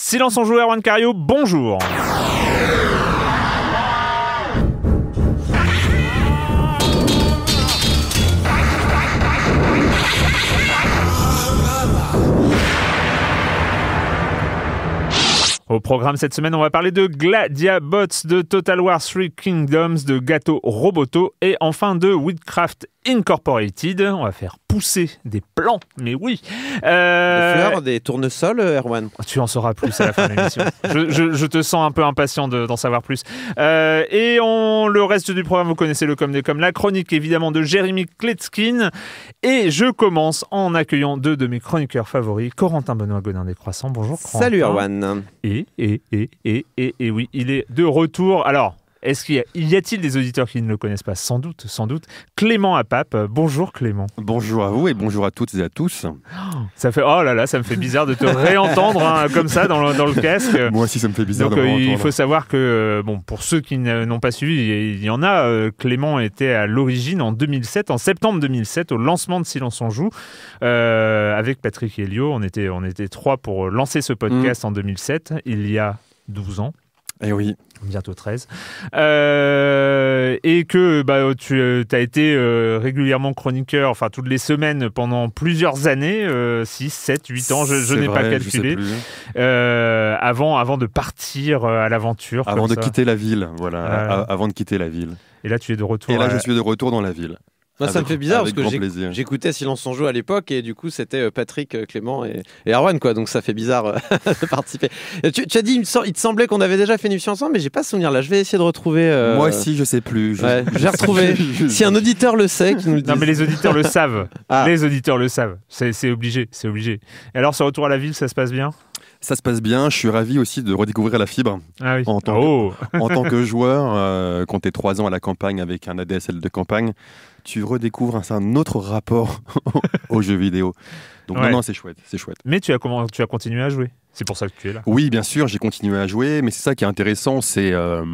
Silence en joueur, Juan Cario, bonjour Au programme cette semaine, on va parler de Gladiabots, de Total War Three Kingdoms, de Gato Roboto et enfin de Witchcraft Incorporated. On va faire pousser des plants, mais oui. Euh, des fleurs, des tournesols, euh, Erwan. Tu en sauras plus à la fin de l'émission. Je, te sens un peu impatient d'en savoir plus. Euh, et on, le reste du programme, vous connaissez le comme des comme la chronique évidemment de Jérémy Kletskin. Et je commence en accueillant deux de mes chroniqueurs favoris, Corentin Benoît Godin des Croissants. Bonjour. Corentin. Salut Erwan. Et, et, et, et, et, et oui, il est de retour. Alors, est-ce qu'il y a-t-il des auditeurs qui ne le connaissent pas Sans doute, sans doute. Clément Apap, bonjour Clément. Bonjour à vous et bonjour à toutes et à tous. ça fait oh là là, ça me fait bizarre de te réentendre hein, comme ça dans le, casque. Moi aussi, ça me fait bizarre. Donc, euh, il faut savoir que euh, bon, pour ceux qui n'ont pas suivi, il y en a. Euh, Clément était à l'origine en 2007, en septembre 2007, au lancement de Silence en joue avec Patrick Helio. On était on était trois pour lancer ce podcast mm. en 2007. Il y a 12 ans. Eh oui, bientôt 13, euh, et que bah, tu euh, as été euh, régulièrement chroniqueur, enfin toutes les semaines pendant plusieurs années, 6, 7, 8 ans, je, n'ai pas calculé, avant, avant de partir à l'aventure. Avant de quitter la ville, voilà, avant de quitter la ville. Et là, tu es de retour. Et là, je suis de retour dans la ville. Moi, ça me fait bizarre parce que j'écoutais Silence en Joue à l'époque et du coup, c'était euh, Patrick, euh, Clément et, et, Arwan, quoi. Donc, ça fait bizarre euh, de participer. Tu, as dit, il te semblait qu'on avait déjà fait une émission ensemble, mais j'ai pas souvenir là. Je vais essayer de retrouver. Moi aussi, je sais plus. J'ai retrouvé. si un auditeur le sait, qui nous le Non, mais les auditeurs le savent. Ah. Les auditeurs le savent. C'est obligé, c'est obligé. Et alors, ce retour à la ville, ça se passe bien ça se passe bien. Je suis ravi aussi de redécouvrir la fibre. Ah en, tant que, oh. en tant que joueur, euh, quand t'es trois ans à la campagne avec un ADSL de campagne, tu redécouvres un, autre rapport aux jeux vidéo. Donc maintenant, non, non, c'est chouette, c'est chouette. Mais tu as, comment, tu as continué à jouer. C'est pour ça que tu es là. Oui, bien sûr, j'ai continué à jouer. Mais c'est ça qui est intéressant, c'est... Euh,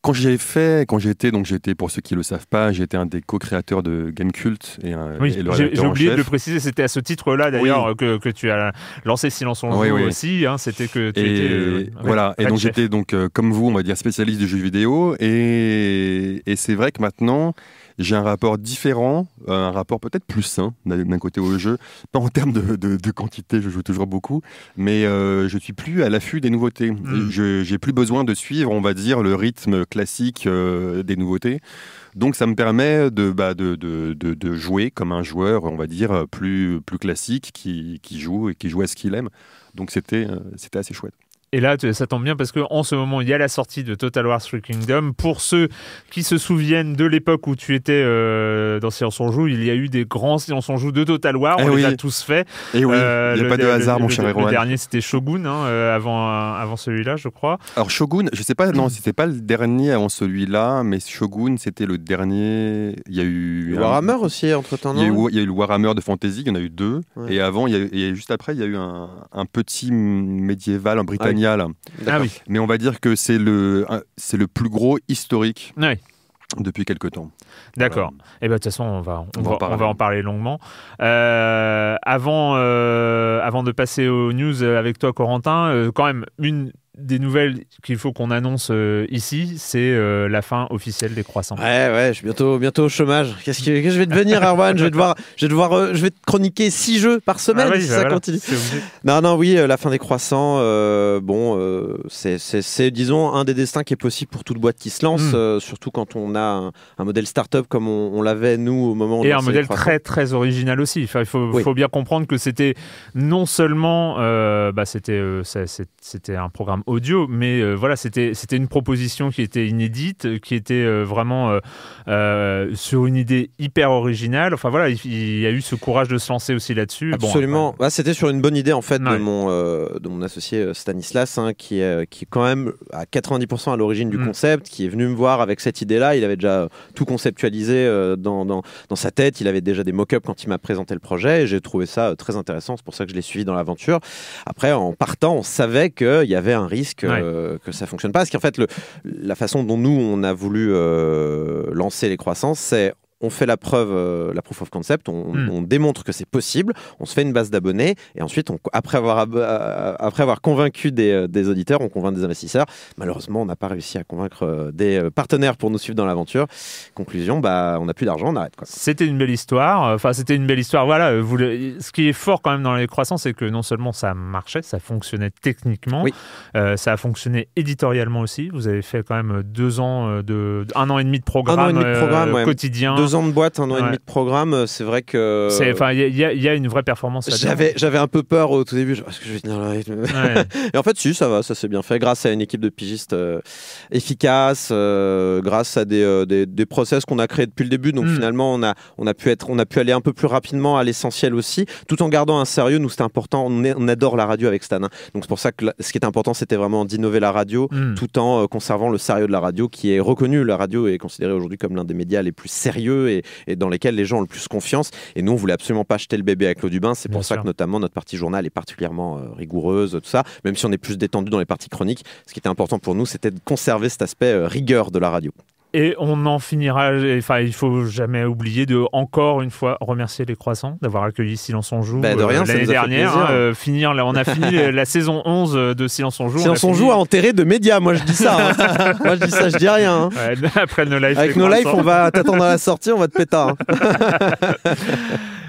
quand j'ai fait, quand j'étais, donc j'étais, pour ceux qui ne le savent pas, j'étais un des co-créateurs de Game Cult et, J'ai oublié de le préciser, c'était à ce titre-là d'ailleurs que, tu as lancé Silence en oui, aussi. Hein, c'était que tu étais. Euh, voilà, et donc j'étais donc euh, comme vous, on va dire spécialiste du jeu vidéo. Et, et c'est vrai que maintenant, j'ai un rapport différent, euh, un rapport peut-être plus sain d'un côté au jeu. Pas en termes de, quantité, je joue toujours beaucoup, mais euh, je suis plus à l'affût des nouveautés. Mm. Je J'ai plus besoin de suivre, on va dire, le rythme classique euh, des nouveautés. Donc ça me permet de, bah, de, de, de, jouer comme un joueur, on va dire, plus, plus classique qui, qui joue et qui joue à ce qu'il aime. Donc c'était c'était assez chouette. Et là, ça tombe bien parce qu'en ce moment, il y a la sortie de Total War Three Kingdom. Pour ceux qui se souviennent de l'époque où tu étais euh, dans Silence on Joue, il y a eu des grands Silence on Joue de Total War. Eh on les a tous faits. Et eh oui, euh, il n'y a pas de hasard, mon cher héroïne Le dernier, c'était Shogun, hein, euh, avant, avant celui-là, je crois. Alors, Shogun, je sais pas, non, mm. c'était pas le dernier avant celui-là, mais Shogun, c'était le dernier. Il y a eu. Warhammer aussi, entre-temps. Il, il y, a eu Warhammer de Fantasy, il y en a eu deux. Et avant, il et juste après, il y a eu un, petit médiéval, en britannique. Ah, ah oui. Mais on va dire que c'est le, c'est le plus gros historique. depuis quelques temps. D'accord. Et eh ben, de toute façon, on va, on, va, on va, en parler longuement. Euh, avant, euh, avant de passer aux news avec toi, Corentin, euh, quand même, une des nouvelles qu'il faut qu'on annonce euh, ici, c'est euh, la fin officielle des croissants. Ouais, ouais, je suis bientôt, bientôt au chômage. Qu'est-ce que, je vais devenir, Erwan Je vais devoir, je vais devoir, euh, je vais te chroniquer six jeux par ah semaine si bah ça continue. Non, non, oui, la fin des croissants. bon, c'est, disons, un des destins qui est possible pour toute boîte qui se lance, mm. surtout quand on a un, modèle start-up comme on, l'avait nous au moment. Et un modèle très, très original aussi. Enfin, il faut, bien comprendre que c'était non seulement, bah, c'était, c'était un programme audio, mais euh, voilà, c'était une proposition qui était inédite, euh, qui était euh, vraiment sur une idée hyper originale. Enfin voilà, il, y a eu ce courage de se lancer aussi là-dessus. Absolument. Bah, c'était sur une bonne idée en fait de, mon, mon associé Stanislas, hein, qui, est, qui quand même à 90% à l'origine du mm. concept, qui est venu me voir avec cette idée-là. Il avait déjà tout conceptualisé dans, dans, sa tête. Il avait déjà des mock-ups quand il m'a présenté le projet j'ai trouvé ça très intéressant. C'est pour ça que je l'ai suivi dans l'aventure. Après, en partant, on savait qu'il y avait un risque euh, que ça fonctionne pas. Parce qu'en fait, le, la façon dont nous, on a voulu euh, lancer les croissances, c'est on fait la preuve, euh, la proof of concept, hmm. on, démontre que c'est possible, on se fait une base d'abonnés, et ensuite, après, avoir, euh, après avoir convaincu euh, des, auditeurs, on convainc des investisseurs. Malheureusement, on n'a pas réussi à convaincre des partenaires pour nous suivre dans l'aventure. Conclusion, bah, on n'a plus d'argent, on arrête. C'était une belle histoire. Enfin, c'était une belle histoire. Voilà, ce qui est fort quand même dans les croissances, c'est que non seulement ça marchait, ça fonctionnait techniquement, ça a fonctionné éditorialement aussi. Vous avez fait quand même deux ans, de, un an et demi de programme, quotidien ans de boîte, un an et demi de programme, euh, c'est vrai que. Enfin, il y, a une vraie performance. J'avais, hein. j'avais un peu peur au tout début. Est-ce que je vais tenir le rythme Et en fait, si, ça va, ça s'est bien fait. Grâce à une équipe de pigistes efficaces euh, efficace, euh, grâce à des, des, process qu'on a créés depuis le début. Donc hmm. finalement, on a, on a pu être, on a pu aller un peu plus rapidement à l'essentiel aussi, tout en gardant un sérieux. Nous, c'était important. On, adore la radio avec Stan. Hein. Donc c'est pour ça que ce qui est important, c'était vraiment d'innover la radio, hmm. tout en conservant le sérieux de la radio, qui est reconnu. La radio est considérée aujourd'hui comme l'un des médias les plus sérieux et, dans lesquels les gens ont le plus confiance. Et nous, on voulait absolument pas jeter le bébé avec Claude Dubin C'est pour ça que notamment notre partie journal est particulièrement euh, rigoureuse, tout ça. Même si on est plus détendu dans les parties chroniques, ce qui était important pour nous, c'était de conserver cet aspect euh, rigueur de la radio. Et on en finira, enfin, il faut jamais oublier de encore une fois remercier les croissants d'avoir accueilli Silence en Joue bah, euh, l'année dernière. Hein, euh, finir, là, on a fini la saison 11 de Silence en Joue. Silence en Joue a enterré de médias, moi je dis ça. Hein. moi je dis ça, je dis rien. Hein. après nos lives. Avec nos lives on va t'attendre à la sortie, on va te péter.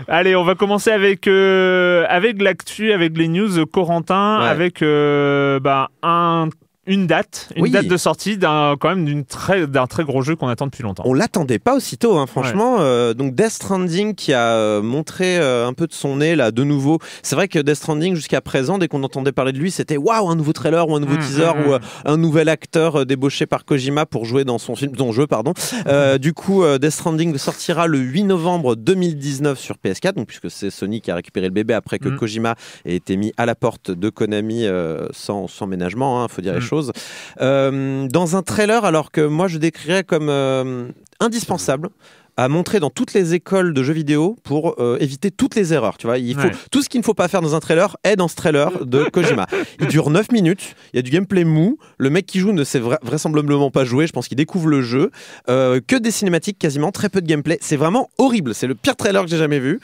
Allez, on va commencer avec, euh, avec l'actu, avec les news Corentin, avec bah, un une date, date de sortie d'un quand même d'une très d'un très gros jeu qu'on attend depuis longtemps. On l'attendait pas aussitôt, hein, franchement. Euh, donc Death Stranding qui a euh, montré euh, un peu de son nez là de nouveau. C'est vrai que Death Stranding jusqu'à présent, dès qu'on entendait parler de lui, c'était waouh un nouveau trailer ou un nouveau mmh, teaser mmh, ou mmh. un nouvel acteur débauché par Kojima pour jouer dans son film, son jeu pardon. du coup, Death Stranding sortira le 8 novembre 2019 sur PS4, donc puisque c'est Sony qui a récupéré le bébé après que Kojima ait été mis à la porte de Konami sans sans ménagement, il hein, faut dire les choses. Euh, dans un trailer, alors que moi je décrirais comme euh, indispensable, à montrer dans toutes les écoles de jeux vidéo pour euh, éviter toutes les erreurs. Tu vois, il faut, Tout ce qu'il ne faut pas faire dans un trailer est dans ce trailer de Kojima. Il dure 9 minutes, il y a du gameplay mou, le mec qui joue ne sait vraisemblablement pas jouer, je pense qu'il découvre le jeu, que des cinématiques quasiment, très peu de gameplay. C'est vraiment horrible, c'est le pire trailer que j'ai jamais vu.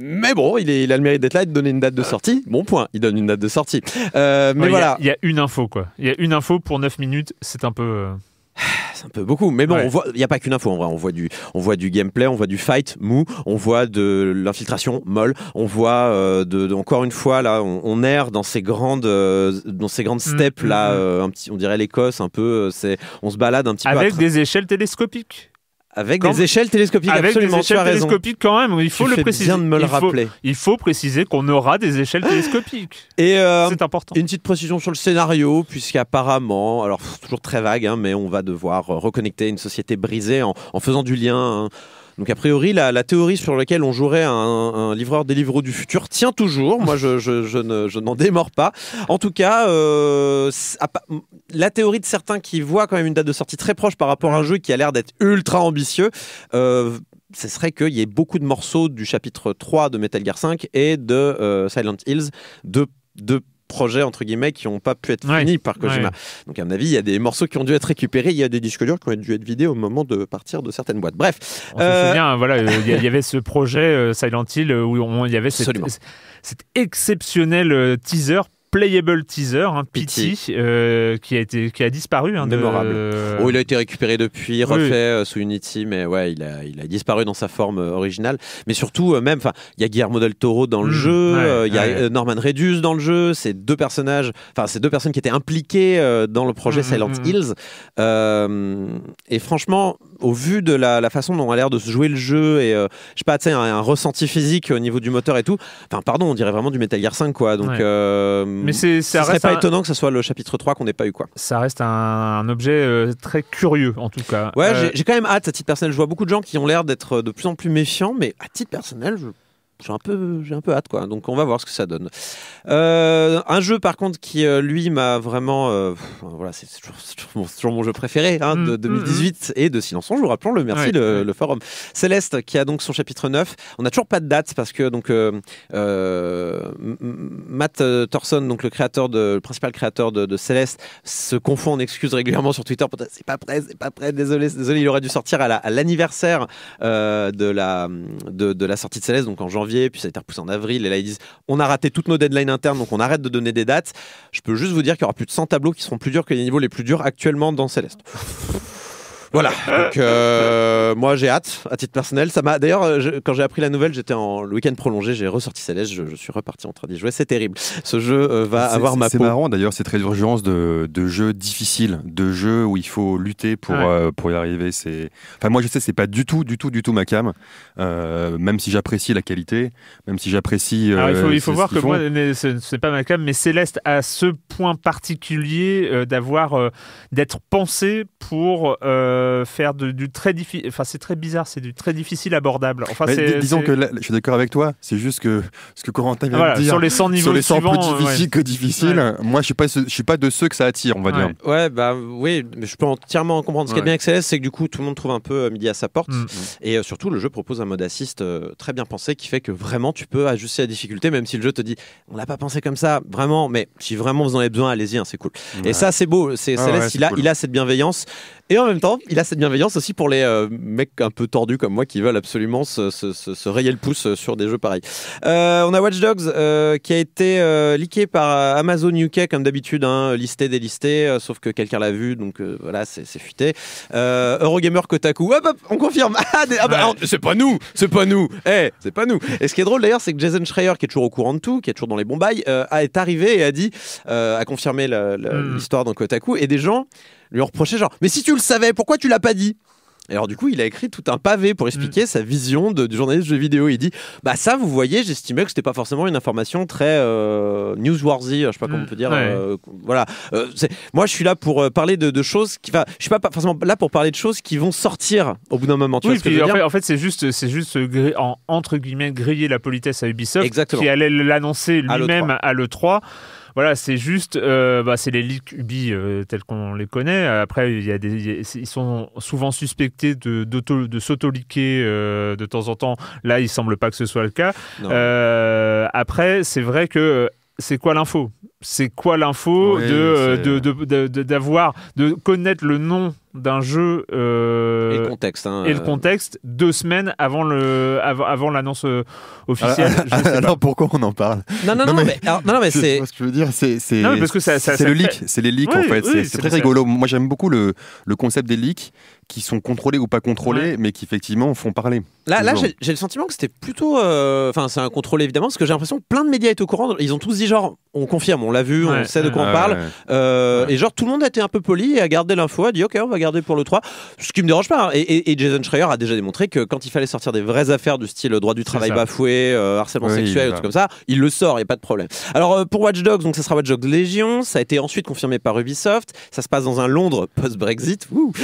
Mais bon, il, est, a le mérite d'être là et de donner une date de ah. sortie. Bon point, il donne une date de sortie. Euh, mais voilà. Il y, a une info, quoi. Il y a une info pour 9 minutes, c'est un peu. Euh, c'est un peu beaucoup, mais bon, il n'y a pas qu'une info en vrai. On voit, du, on voit du gameplay, on voit du fight mou, on voit de l'infiltration molle, on voit euh, de, encore une fois là, on, erre dans ces grandes, dans ces grandes mm, steppes mm, là, mm. un petit, on dirait l'Écosse un peu. C'est, on se balade un petit peu. Avec des échelles télescopiques. Avec des échelles télescopiques, avec des échelles télescopiques quand même, il faut le préciser. de me le rappeler. il faut préciser qu'on aura des échelles télescopiques. Et euh, c'est important. Une petite précision sur le scénario, puisqu'apparemment, alors toujours très vague, hein, mais on va devoir euh, reconnecter une société brisée en, faisant du lien. Hein, donc a priori, la, théorie sur laquelle on jouerait un, livreur des livres du futur tient toujours. Moi, je, je, n'en démords pas. En tout cas, euh, la théorie de certains qui voient quand même une date de sortie très proche par rapport à un jeu qui a l'air d'être ultra ambitieux. Euh, ce serait qu'il y ait beaucoup de morceaux du chapitre 3 de Metal Gear 5 et de euh, Silent Hills, de, de projets entre guillemets qui n'ont pas pu être finis par Kojima. Donc à mon avis, il y a des morceaux qui ont dû être récupérés, il y a des disques durs qui ont dû être vidés au moment de partir de certaines boîtes. Bref, on se souvient, euh, voilà, euh, il y, avait ce projet euh, Silent Hill où il y avait cette, cet exceptionnel teaser playable teaser, un hein, Pity, euh, qui, a été, qui a disparu. Hein, oh, il a été récupéré depuis, refait euh, sous Unity, mais ouais, il a, disparu dans sa forme euh, originale. Mais surtout, même, enfin, il y a Guillermo del Toro dans le mmh, jeu, il y a Norman Redus dans le jeu, ces deux personnages, enfin, ces deux personnes qui étaient impliquées dans le projet mmh, Silent mmh, Hills. et franchement, au vu de la, façon dont a l'air de se jouer le jeu et euh, je sais pas, tu sais, un, ressenti physique au niveau du moteur et tout. Enfin, pardon, on dirait vraiment du Metal Gear 5, quoi. Donc, euh, mais c'est, serait pas étonnant que ce soit le chapitre 3 qu'on n'ait pas eu, quoi. Ça reste un, objet euh, très curieux, en tout cas. Ouais, j'ai, quand même hâte à titre personnel. Je vois beaucoup de gens qui ont l'air d'être de plus en plus méfiants, mais à titre personnel, je j'ai un peu j'ai un peu hâte quoi donc on va voir ce que ça donne euh, un jeu par contre qui euh, lui m'a vraiment euh, voilà c'est toujours, mon jeu préféré hein, mm, de 2018 mm, mm. et de Silence je vous rappelons-le merci le, forum Céleste qui a donc son chapitre 9 on n'a toujours pas de date parce que donc Matt Thorson donc le créateur de le principal créateur de, Céleste se confond en excuses régulièrement sur Twitter pour c'est pas prêt c'est pas prêt désolé désolé il aurait dû sortir à l'anniversaire de la de, de la sortie de Céleste donc en janvier puis ça a été repoussé en avril. Et là, ils disent on a raté toutes nos deadlines internes, donc on arrête de donner des dates. Je peux juste vous dire qu'il y aura plus de 100 tableaux qui seront plus durs que les niveaux les plus durs actuellement dans Céleste. Voilà, donc euh, moi j'ai hâte, à titre personnel. Ça m'a D'ailleurs, euh, quand j'ai appris la nouvelle, j'étais en week-end prolongé, j'ai ressorti Céleste, je... suis reparti en train d'y jouer. C'est terrible. Ce jeu euh, va avoir ma peau. C'est marrant d'ailleurs, cette résurgence de, de jeux difficiles, de jeux où il faut lutter pour, y arriver. C'est... Enfin, moi je sais, c'est pas du tout, du tout, du tout ma cam, même si j'apprécie la qualité, même si j'apprécie. il faut, voir que moi moi, c'est pas ma cam, mais Céleste a ce point particulier d'avoir d'être pensé pour. Euh, euh, faire du très difficile. Enfin, c'est très bizarre, c'est du très difficile abordable. Enfin, disons que je suis d'accord avec toi, c'est juste que ce que Corentin vient de dire. Sur les 100 niveaux sur les 100 suivants, plus euh, difficiles que difficiles, moi, je suis pas de ceux que ça attire, on va dire. Ouais, bah oui, mais je peux entièrement comprendre. Ce qui est bien avec CS, c'est que du coup, tout le monde trouve un peu euh, midi à sa porte. Mm. Et surtout, le jeu propose un mode assist très bien pensé qui fait que vraiment, tu peux ajuster la difficulté, même si le jeu te dit on l'a pas pensé comme ça, vraiment, mais si vraiment vous en avez besoin, allez-y, hein, c'est cool. Et ça, c'est beau. C'est ah Céleste, il, a, il a cette bienveillance. Et en même temps, il a cette bienveillance aussi pour les euh, mecs un peu tordus comme moi qui veulent absolument se, se, se, rayer le pouce euh, sur des jeux pareils. Euh, on a Watch Dogs euh, qui a été euh, leaké par Amazon UK comme d'habitude, hein, listé, délisté, sauf que quelqu'un l'a vu, donc voilà, c'est fuité. Eurogamer Kotaku, hop, hop, on confirme. Ah, ah, bah, c'est pas nous, c'est pas nous, hey, eh, c'est pas nous. Et ce qui est drôle d'ailleurs, c'est que Jason Schreier, qui est toujours au courant de tout, qui est toujours dans les bons bails, est arrivé et a dit, a confirmé hmm. l'histoire dans Kotaku, et des gens lui reprochait genre mais si tu le savais pourquoi tu l'as pas dit alors du coup, il a écrit tout un pavé pour expliquer mm. sa vision du journaliste de jeux vidéo. Il dit "Bah ça, vous voyez, j'estimais que c'était pas forcément une information très euh, newsworthy, je sais pas comment on mm. peut dire. Euh, voilà. Euh, moi, je suis là pour parler de, choses qui, enfin, je suis pas forcément là pour parler de choses qui vont sortir au bout d'un moment. oui, en, fait, c'est juste, c'est juste entre guillemets griller la politesse à Ubisoft, qui allait l'annoncer lui-même à le 3 voilà, c'est juste, euh, bah, c'est les leaks UBI euh, tels qu'on les connaît. Après, des, ils sont souvent suspectés de, de s'auto-leaker euh, de temps en temps. Là, il semble pas que ce soit le cas. après, c'est vrai que c'est quoi l'info C'est quoi l'info de, euh, de, connaître le nom d'un jeu euh, et le contexte hein, et le euh. contexte deux semaines avant le avant, l'annonce ah, officielle. Ah, ah, alors pourquoi on en parle Non non non, mais, c'est que dire c'est le leak c'est les leaks en fait c'est, très rigolo. Moi j'aime beaucoup le, le concept des leaks qui sont contrôlés ou pas contrôlés, mais qui effectivement font parler. Là, là j'ai le sentiment que c'était plutôt. Euh, enfin, c'est un contrôle évidemment, parce que j'ai l'impression que plein de médias étaient au courant. Ils ont tous dit genre, on confirme, on l'a vu, on sait de quoi on ah parle. Euh, et genre, tout le monde a été un peu poli et a gardé l'info, a dit ok, on va garder pour le 3. Ce qui me dérange pas. Hein. Et, Jason Schreier a déjà démontré que quand il fallait sortir des vraies affaires du style droit du travail bafoué, euh, harcèlement sexuel, tout comme ça, il le sort, il n'y a pas de problème. Alors, pour Watch Dogs, donc ça sera Watch Dogs Légion. Ça a été ensuite confirmé par Ubisoft. Ça se passe dans un Londres post-Brexit.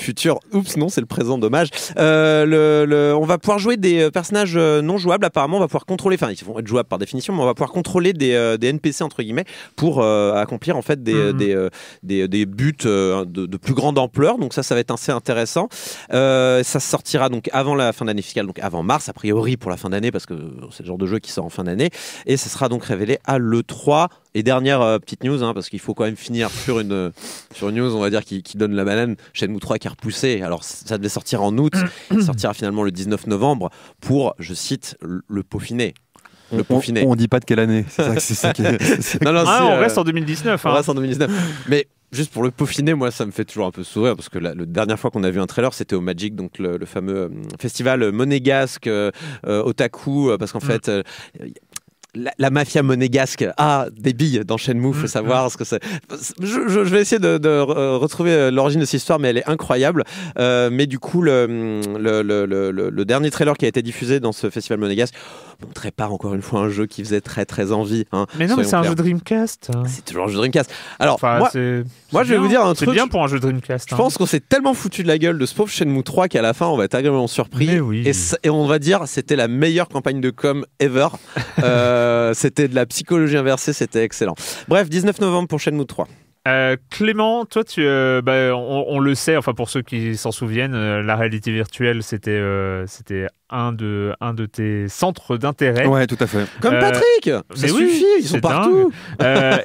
futur. Oups, non, c'est le présent, dommage. Euh, le, on va pouvoir jouer des euh, personnages euh, non jouables, apparemment, on va pouvoir contrôler, enfin, ils vont être jouables par définition, mais on va pouvoir contrôler des, euh, des NPC, entre guillemets, pour accomplir, en fait, des, mhm. des, des, des, buts de, de, plus grande ampleur. Donc ça, ça va être assez intéressant. ça sortira donc avant la fin d'année fiscale, donc avant mars, a priori, pour la fin d'année, parce que c'est le genre de jeu qui sort en fin d'année. Et ça sera donc révélé à l'E3. Et dernière euh, petite news, hein, parce qu'il faut quand même finir sur une, euh, sur news, on va dire, qui, donne la banane. Shenmue 3 qui a repoussé. Alors, ça devait sortir en août. il sortira finalement le 19 novembre pour, je cite, le, peaufiné. Le on, peaufiner. On, dit pas de quelle année. C'est ça, on reste en 2019. On reste en 2019. Mais juste pour le peaufiner, moi, ça me fait toujours un peu sourire parce que la, dernière fois qu'on a vu un trailer, c'était au Magic, donc le, fameux euh, festival monégasque otaku, parce qu'en mm. fait, la, mafia monégasque a des billes dans Shenmue, faut mm, savoir mm. ce que c'est. Je, vais essayer de, euh, retrouver euh, l'origine de cette histoire, mais elle est incroyable. Euh, mais du coup, mm, le, dernier trailer qui a été diffusé dans ce festival monégasque montrait pas encore une fois un jeu qui faisait très très envie. Hein. mais non, mais c'est un jeu Dreamcast. Hein. C'est toujours un jeu Dreamcast. Alors, moi, moi je vais vous dire un truc. C'est bien pour un jeu Dreamcast. Je hein. pense qu'on s'est tellement foutu de la gueule de ce pauvre Shenmue 3 qu'à la fin, on va être agréablement surpris. Et, on va dire, c'était la meilleure campagne de com ever. Euh, Euh, c'était de la psychologie inversée, c'était excellent. Bref, 19 novembre pour Shenmue 3. Euh, Clément, toi, tu, euh, bah, on, le sait, enfin pour ceux qui s'en souviennent, la réalité virtuelle, c'était c'était un de, un de tes centres d'intérêt. Ouais, tout à fait. Comme Patrick Ça mais ils sont partout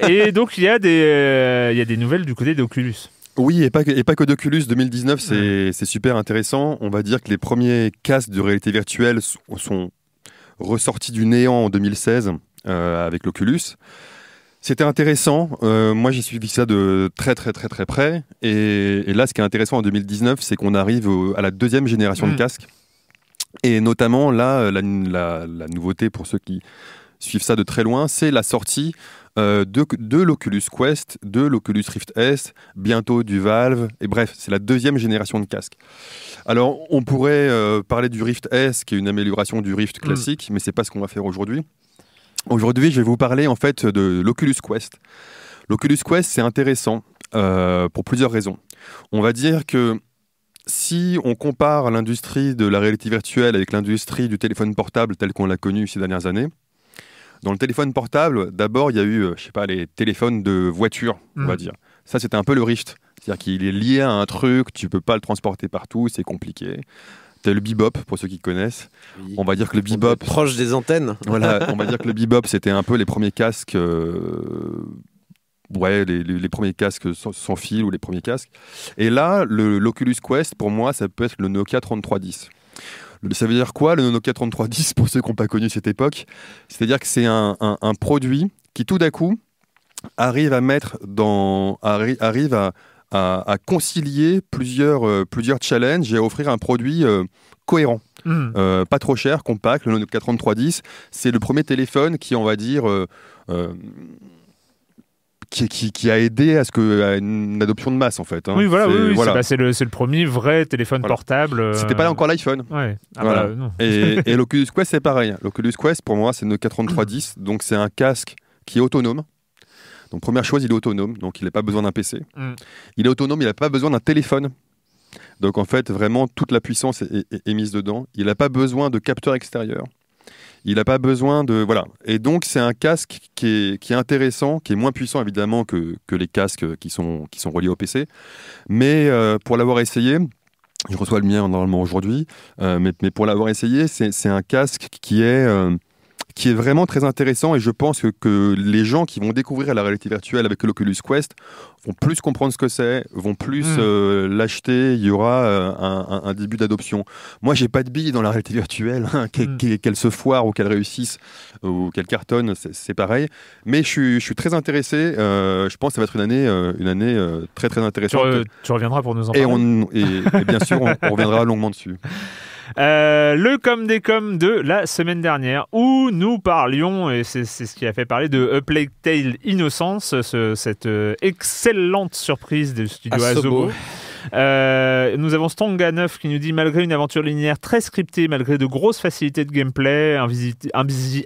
Et donc, il y, a des, il y des nouvelles du côté d'Oculus. Oui, et pas, que, et pas que d'Oculus 2019, c'est super intéressant. On va dire que les premiers casques de réalité virtuelle sont ressorti du néant en 2016 euh, avec l'Oculus. C'était intéressant. Euh, moi, j'ai suivi ça de très, très, très, très près. Et, là, ce qui est intéressant en 2019, c'est qu'on arrive à la deuxième génération de mm. casques. Et notamment, là, la, la nouveauté pour ceux qui suivent ça de très loin, c'est la sortie euh, de, l'Oculus Quest, de l'Oculus Rift S, bientôt du Valve, et bref, c'est la deuxième génération de casques. Alors, on pourrait euh, parler du Rift S, qui est une amélioration du Rift mm. classique, mais c'est pas ce qu'on va faire aujourd'hui. Aujourd'hui, je vais vous parler en fait de l'Oculus Quest. L'Oculus Quest, c'est intéressant euh, pour plusieurs raisons. On va dire que si on compare l'industrie de la réalité virtuelle avec l'industrie du téléphone portable telle qu'on l'a connue ces dernières années, dans le téléphone portable, d'abord, il y a eu, euh, je sais pas, les téléphones de voiture, on va mm. dire. Ça, c'était un peu le rift. C'est-à-dire qu'il est lié à un truc, tu peux pas le transporter partout, c'est compliqué. as le bebop, pour ceux qui connaissent. On va dire que le bebop. Proche des antennes. Voilà, on va dire que le bebop, c'était un peu les premiers casques. Euh, ouais, les, premiers casques sans, sans, fil ou les premiers casques. Et là, le l'Oculus Quest, pour moi, ça peut être le Nokia 3310. Ça veut dire quoi le Nokia 3310 pour ceux qui n'ont pas connu cette époque C'est-à-dire que c'est un, produit qui tout d'un coup arrive à mettre dans. arrive à, concilier plusieurs, euh, plusieurs challenges et à offrir un produit euh, cohérent. Hmm. Euh, pas trop cher, compact, le Nokia 3310. C'est le premier téléphone qui, on va dire, qui, a aidé à ce que une adoption de masse en fait. Hein. Oui, voilà, bah, c'est le, premier vrai téléphone portable. Euh, C'était pas encore l'iPhone. Ah, bah, et, et l'Oculus Quest c'est pareil. L'Oculus Quest pour moi c'est le 4310, donc c'est un casque qui est autonome. Donc première chose, il est autonome, donc il n'a pas besoin d'un PC. Mm. Il est autonome, il n'a pas besoin d'un téléphone. Donc en fait, vraiment, toute la puissance est, est mise dedans. Il n'a pas besoin de capteur extérieur. Il n'a pas besoin de. Voilà. Et donc, c'est un casque qui est, qui est, intéressant, qui est moins puissant évidemment que, les casques qui sont, qui sont reliés au PC. Mais euh, pour l'avoir essayé, je reçois le mien normalement aujourd'hui, euh, mais, mais, pour l'avoir essayé, c'est un casque qui est. Euh, qui est vraiment très intéressant et je pense que, les gens qui vont découvrir la réalité virtuelle avec l'Oculus Quest vont plus comprendre ce que c'est, vont plus mm. euh, l'acheter, il y aura euh, un, début d'adoption. Moi, j'ai pas de billes dans la réalité virtuelle, hein, mm. qu'elle se foire ou qu'elle réussisse ou qu'elle cartonne, c'est pareil. Mais je suis, très intéressé, euh, je pense que ça va être une année, une année très très intéressante. Tu, reviendras pour nous en parler. Et, on, bien sûr, on reviendra longuement dessus. Euh, le com des com de la semaine dernière où nous parlions, et c'est ce qui a fait parler de A Plague Tale Innocence, ce, cette euh, excellente surprise du studio euh, nous avons Stonga9 qui nous dit malgré une aventure linéaire très scriptée, malgré de grosses facilités de gameplay,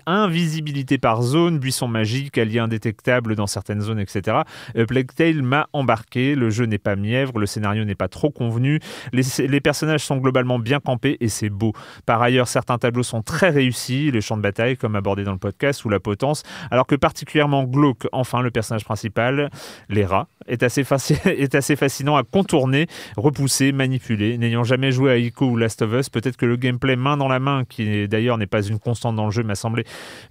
invisibilité par zone, buisson magique, alliés indétectables dans certaines zones, etc. Euh, Plague Tale m'a embarqué. Le jeu n'est pas mièvre, le scénario n'est pas trop convenu. Les, personnages sont globalement bien campés et c'est beau. Par ailleurs, certains tableaux sont très réussis, les champs de bataille comme abordé dans le podcast ou la potence, alors que particulièrement glauque, enfin le personnage principal, les rats, est assez, est assez fascinant à contourner repoussé, manipulé. N'ayant jamais joué à Ico ou Last of Us, peut-être que le gameplay main dans la main, qui d'ailleurs n'est pas une constante dans le jeu, m'a semblé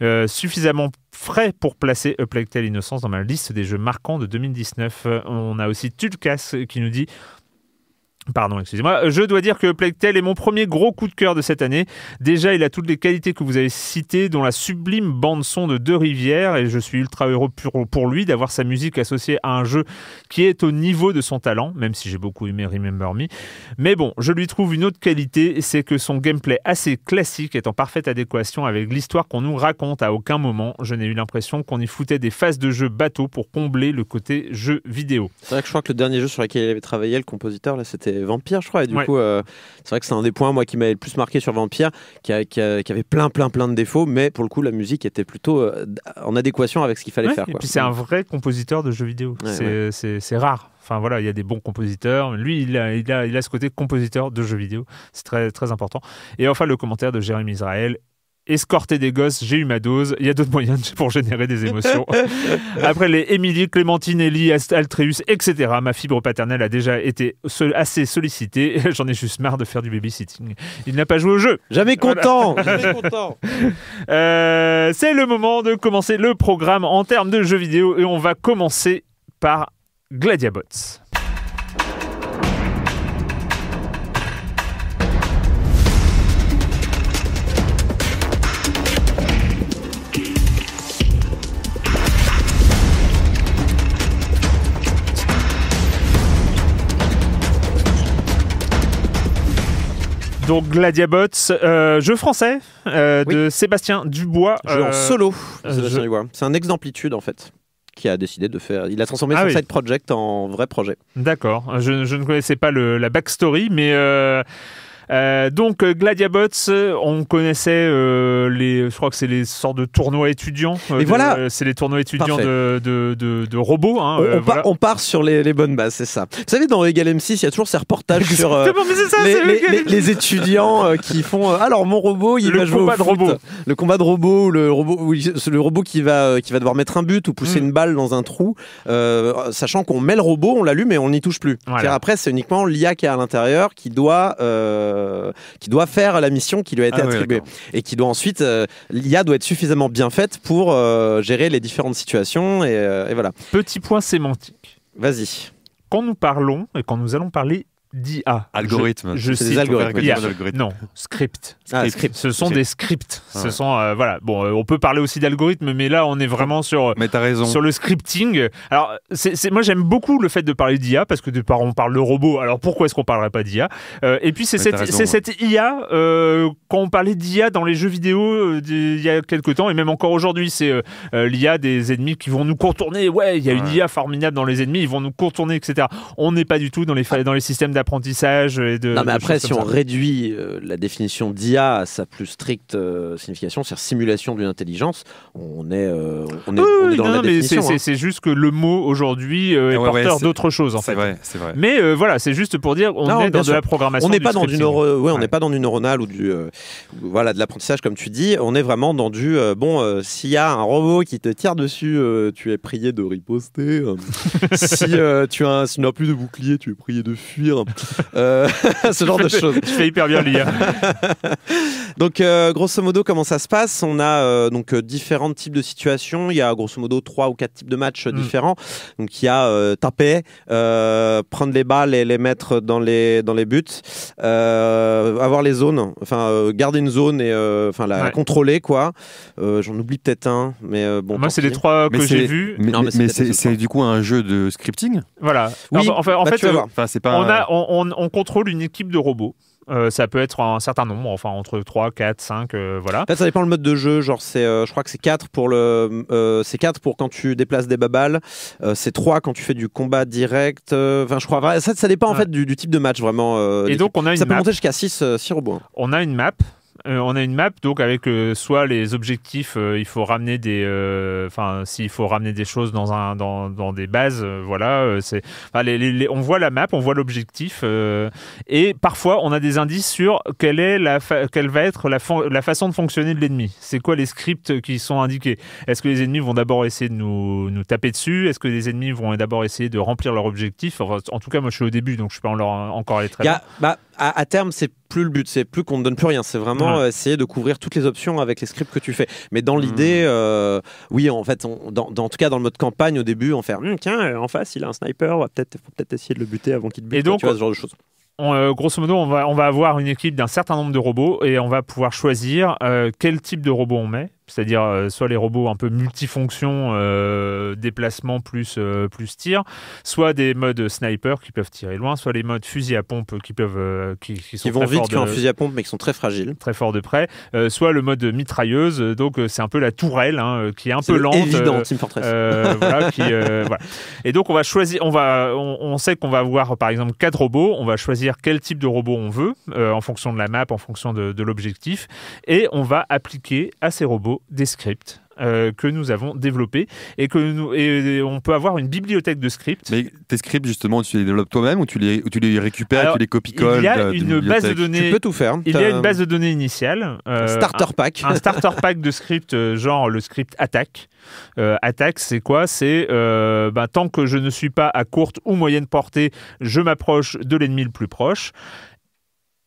euh, suffisamment frais pour placer A Plague Tale Innocence dans ma liste des jeux marquants de 2019. Euh, on a aussi Tulkas euh, qui nous dit Pardon, excusez-moi. Euh, je dois dire que Plague Tale est mon premier gros coup de cœur de cette année. Déjà, il a toutes les qualités que vous avez citées, dont la sublime bande-son de Deux Rivières, et je suis ultra heureux pour lui d'avoir sa musique associée à un jeu qui est au niveau de son talent, même si j'ai beaucoup aimé Remember Me. Mais bon, je lui trouve une autre qualité, c'est que son gameplay assez classique est en parfaite adéquation avec l'histoire qu'on nous raconte à aucun moment. Je n'ai eu l'impression qu'on y foutait des phases de jeu bateau pour combler le côté jeu vidéo. C'est vrai que je crois que le dernier jeu sur lequel il avait travaillé, le compositeur, là, c'était Vampire, je crois. Et du coup, euh, c'est vrai que c'est un des points, moi, qui m'avait le plus marqué sur Vampire, qui, qui, avait plein, plein, plein de défauts, mais pour le coup, la musique était plutôt euh, en adéquation avec ce qu'il fallait faire. Et puis, c'est un vrai compositeur de jeux vidéo. c'est rare. Enfin voilà, il y a des bons compositeurs. Lui, il a, il ce côté compositeur de jeux vidéo. C'est très, très important. Et enfin, le commentaire de Jérémy Israël escorter des gosses, j'ai eu ma dose. Il y a d'autres moyens pour générer des émotions. Après les Émilie, Clémentine, Ellie, Altreus, etc., ma fibre paternelle a déjà été assez sollicitée. J'en ai juste marre de faire du babysitting. Il n'a pas joué au jeu. Jamais content. Euh, c'est le moment de commencer le programme en termes de jeux vidéo et on va commencer par Gladiabots. Donc Gladiabots, euh, jeu français euh, de Sébastien Dubois. Jeu en euh, solo. Sébastien Dubois. C'est un ex d'amplitude en fait qui a décidé de faire. Il a transformé ah son side project en vrai projet. D'accord. Je, ne connaissais pas la backstory, mais euh, donc euh, Gladiabots, euh, on connaissait les, je crois que c'est les sortes de tournois étudiants. et voilà, c'est les tournois étudiants de, de, de, robots. Hein, on, part, sur les, bonnes bases, c'est ça. Vous savez, dans Egal M6, il y a toujours ces reportages sur les, les, étudiants qui font. alors mon robot, il va jouer au de Robot. Le combat de robot, le robot, le robot qui va qui va devoir mettre un but ou pousser mm. une balle dans un trou, sachant qu'on met le robot, on l'allume et on n'y touche plus. Voilà. Après, c'est uniquement l'IA qui est à l'intérieur qui doit euh, qui doit faire la mission qui lui a été ah attribuée et qui doit ensuite euh, l'IA doit être suffisamment bien faite pour euh, gérer les différentes situations et voilà. Petit point sémantique. Vas-y. Quand nous parlons et quand nous allons parler d'IA. Algorithme. Je, des algorithmes. Non, script. Ah, Ce sont des scripts. Ce ah sont euh, voilà. Bon, euh, on peut parler aussi d'algorithme, mais là, on est vraiment sur. Sur le scripting. Alors, c'est moi, j'aime beaucoup le fait de parler d'IA parce que de part on parle de robot. Alors pourquoi est-ce qu'on ne parlerait pas d'IA euh, Et puis c'est cette, IA quand on parlait d'IA dans les jeux vidéo il y a quelques temps et même encore aujourd'hui, c'est l'IA des ennemis qui vont nous contourner. Ouais, il y a une IA formidable dans les ennemis, ils vont nous contourner, etc. On n'est pas du tout dans les dans les systèmes apprentissage et de. Non, mais après, si on réduit euh, la définition d'IA à sa plus stricte euh, signification, c'est-à-dire simulation d'une intelligence, on est, euh, dans non, la non, définition. Hein. C'est, juste que le mot aujourd'hui est porteur d'autre chose, en fait. C'est vrai, c'est vrai. Mais voilà, c'est juste pour dire, on est dans de la programmation. On n'est pas, dans du on n'est pas dans du neuronal ou du, voilà, de l'apprentissage, comme tu dis. On est vraiment dans du. bon, s'il y a un robot qui te tire dessus, tu es prié de riposter. Hein. si tu, si tu n'as plus de bouclier, tu es prié de fuir. Euh, ce genre de choses. Je fais hyper bien lui. Hein. donc, euh, grosso modo, comment ça se passe On a euh, donc différents types de situations. Il y a grosso modo trois ou quatre types de matchs mm. différents. Donc, il y a taper, prendre les balles et les mettre dans les dans les buts, avoir les zones, enfin garder une zone et enfin la, contrôler quoi. J'en oublie peut-être un, mais bon. Moi, c'est les trois que j'ai vus. Mais, c'est hein. du coup un jeu de scripting. Voilà. en fait, bah, c'est pas. On a, on, contrôle une équipe de robots. Euh, ça peut être un certain nombre, enfin entre 3, 4, 5, voilà. ça dépend le mode de jeu, genre c'est, euh, je crois que c'est 4 pour 4 euh, pour quand tu déplaces des babales, c'est 3 quand tu fais du combat direct, enfin je crois, ça, ça dépend en fait du, type de match vraiment. Et donc on a une Ça peut monter jusqu'à 6 robots. Hein. On a une map, euh, on a une map donc avec euh, soit les objectifs, euh, il faut ramener des, enfin s'il faut ramener des choses dans un, dans, dans des bases, voilà, c'est, on voit la map, on voit l'objectif et parfois on a des indices sur quelle est la, quelle va être la, la façon de fonctionner de l'ennemi. C'est quoi les scripts qui sont indiqués Est-ce que les ennemis vont d'abord essayer de nous, nous taper dessus Est-ce que les ennemis vont d'abord essayer de remplir leur objectif En tout cas, moi je suis au début donc je suis pas encore allé très. Yeah, à, terme, c'est plus le but, c'est plus qu'on ne donne plus rien. C'est vraiment euh, essayer de couvrir toutes les options avec les scripts que tu fais. Mais dans hmm. l'idée, euh, oui, en fait, dans, tout cas dans le mode campagne, au début, on fait hmm, tiens, euh, en face, il a un sniper, il faut peut-être essayer de le buter avant qu'il te bute. Et donc, tu vois, genre de choses. grosso modo, on va, on va avoir une équipe d'un certain nombre de robots et on va pouvoir choisir quel type de robot on met c'est-à-dire euh, soit les robots un peu multifonctions, euh, déplacement plus, euh, plus tir, soit des modes sniper qui peuvent tirer loin, soit les modes fusil à pompe qui peuvent qui, vont vite, qui un fusil à pompe mais qui sont très fragiles, très fort de près, soit le mode mitrailleuse. Donc c'est un peu la tourelle hein, qui est un peu lente, évident, Team Fortress. Et donc on va choisir, on va, on, sait qu'on va avoir par exemple quatre robots, on va choisir quel type de robot on veut en fonction de la map, en fonction de l'objectif, et on va appliquer à ces robots des scripts. Euh, que nous avons développés et que nous, et on peut avoir une bibliothèque de scripts. Mais tes scripts justement, tu les développes toi-même ou tu les, tu les récupères, tu les copies colles une base de données. Tu peux tout faire. Il y a une base de données initiale. Euh, un starter pack. Un, starter pack de scripts, euh, genre le script attaque. attaque, c'est quoi C'est ben, tant que je ne suis pas à courte ou moyenne portée, je m'approche de l'ennemi le plus proche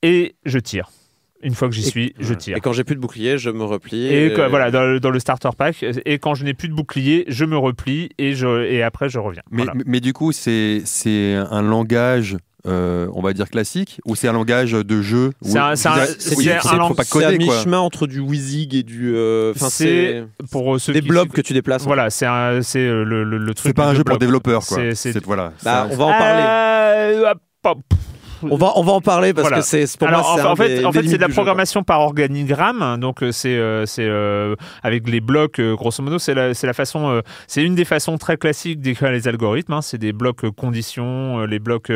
et je tire une fois que j'y suis, je tire. Et quand j'ai plus de bouclier, je me replie. Et, voilà, dans le, starter pack. Et quand je n'ai plus de bouclier, je me replie et, je, et après je reviens. Mais, mais, du coup, c'est un langage euh, on va dire classique ou c'est un langage de jeu c'est un, un, mi-chemin entre du Wizig et du euh, Enfin c'est pour euh, ceux des blobs que tu déplaces voilà c'est c'est le, le, truc c'est pas un jeu pour développeurs c'est voilà bah, on va en parler on va, on va en parler parce que c'est pour moi. fait, en c'est la programmation par organigramme. Hein, donc, euh, c'est euh, euh, avec les blocs, grosso modo, c'est la, façon. c'est une des façons très classiques d'écrire les algorithmes. Hein. c'est des blocs conditions, les blocs,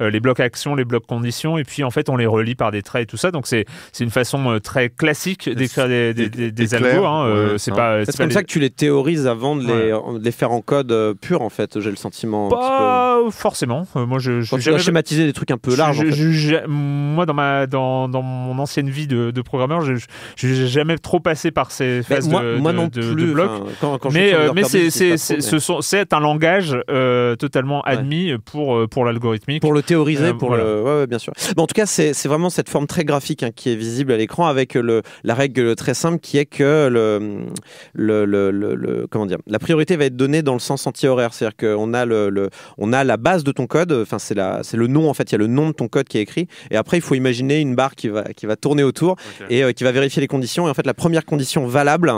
les blocs actions, les blocs conditions. Et puis, en fait, on les relie par des traits et tout ça. Donc, c'est une façon très classique d'écrire des, des, algos. c'est comme ça que tu les théorises avant de les, faire en code pur, en fait. J'ai le sentiment. forcément. moi, je, j'ai schématiser des trucs un peu là moi, dans, ma, dans, dans, mon ancienne vie de, programmeur, je n'ai jamais trop passé par ces phases moi, de, non plus, bloc. mais c'est un langage euh, totalement admis pour, euh, pour l'algorithmique. Pour le théoriser, euh, pour le... bien sûr. en tout cas, c'est vraiment cette forme très graphique hein, qui est visible à l'écran avec le, la règle très simple qui est que le, le, le, comment dire, la priorité va être donnée dans le sens anti-horaire. C'est-à-dire qu'on a, le, on a la base de ton code, enfin, c'est le nom, en fait, il y a le nom de ton code qui est écrit. Et après, il faut imaginer une barre qui va, qui va tourner autour et euh, qui va vérifier les conditions. Et en fait, la première condition valable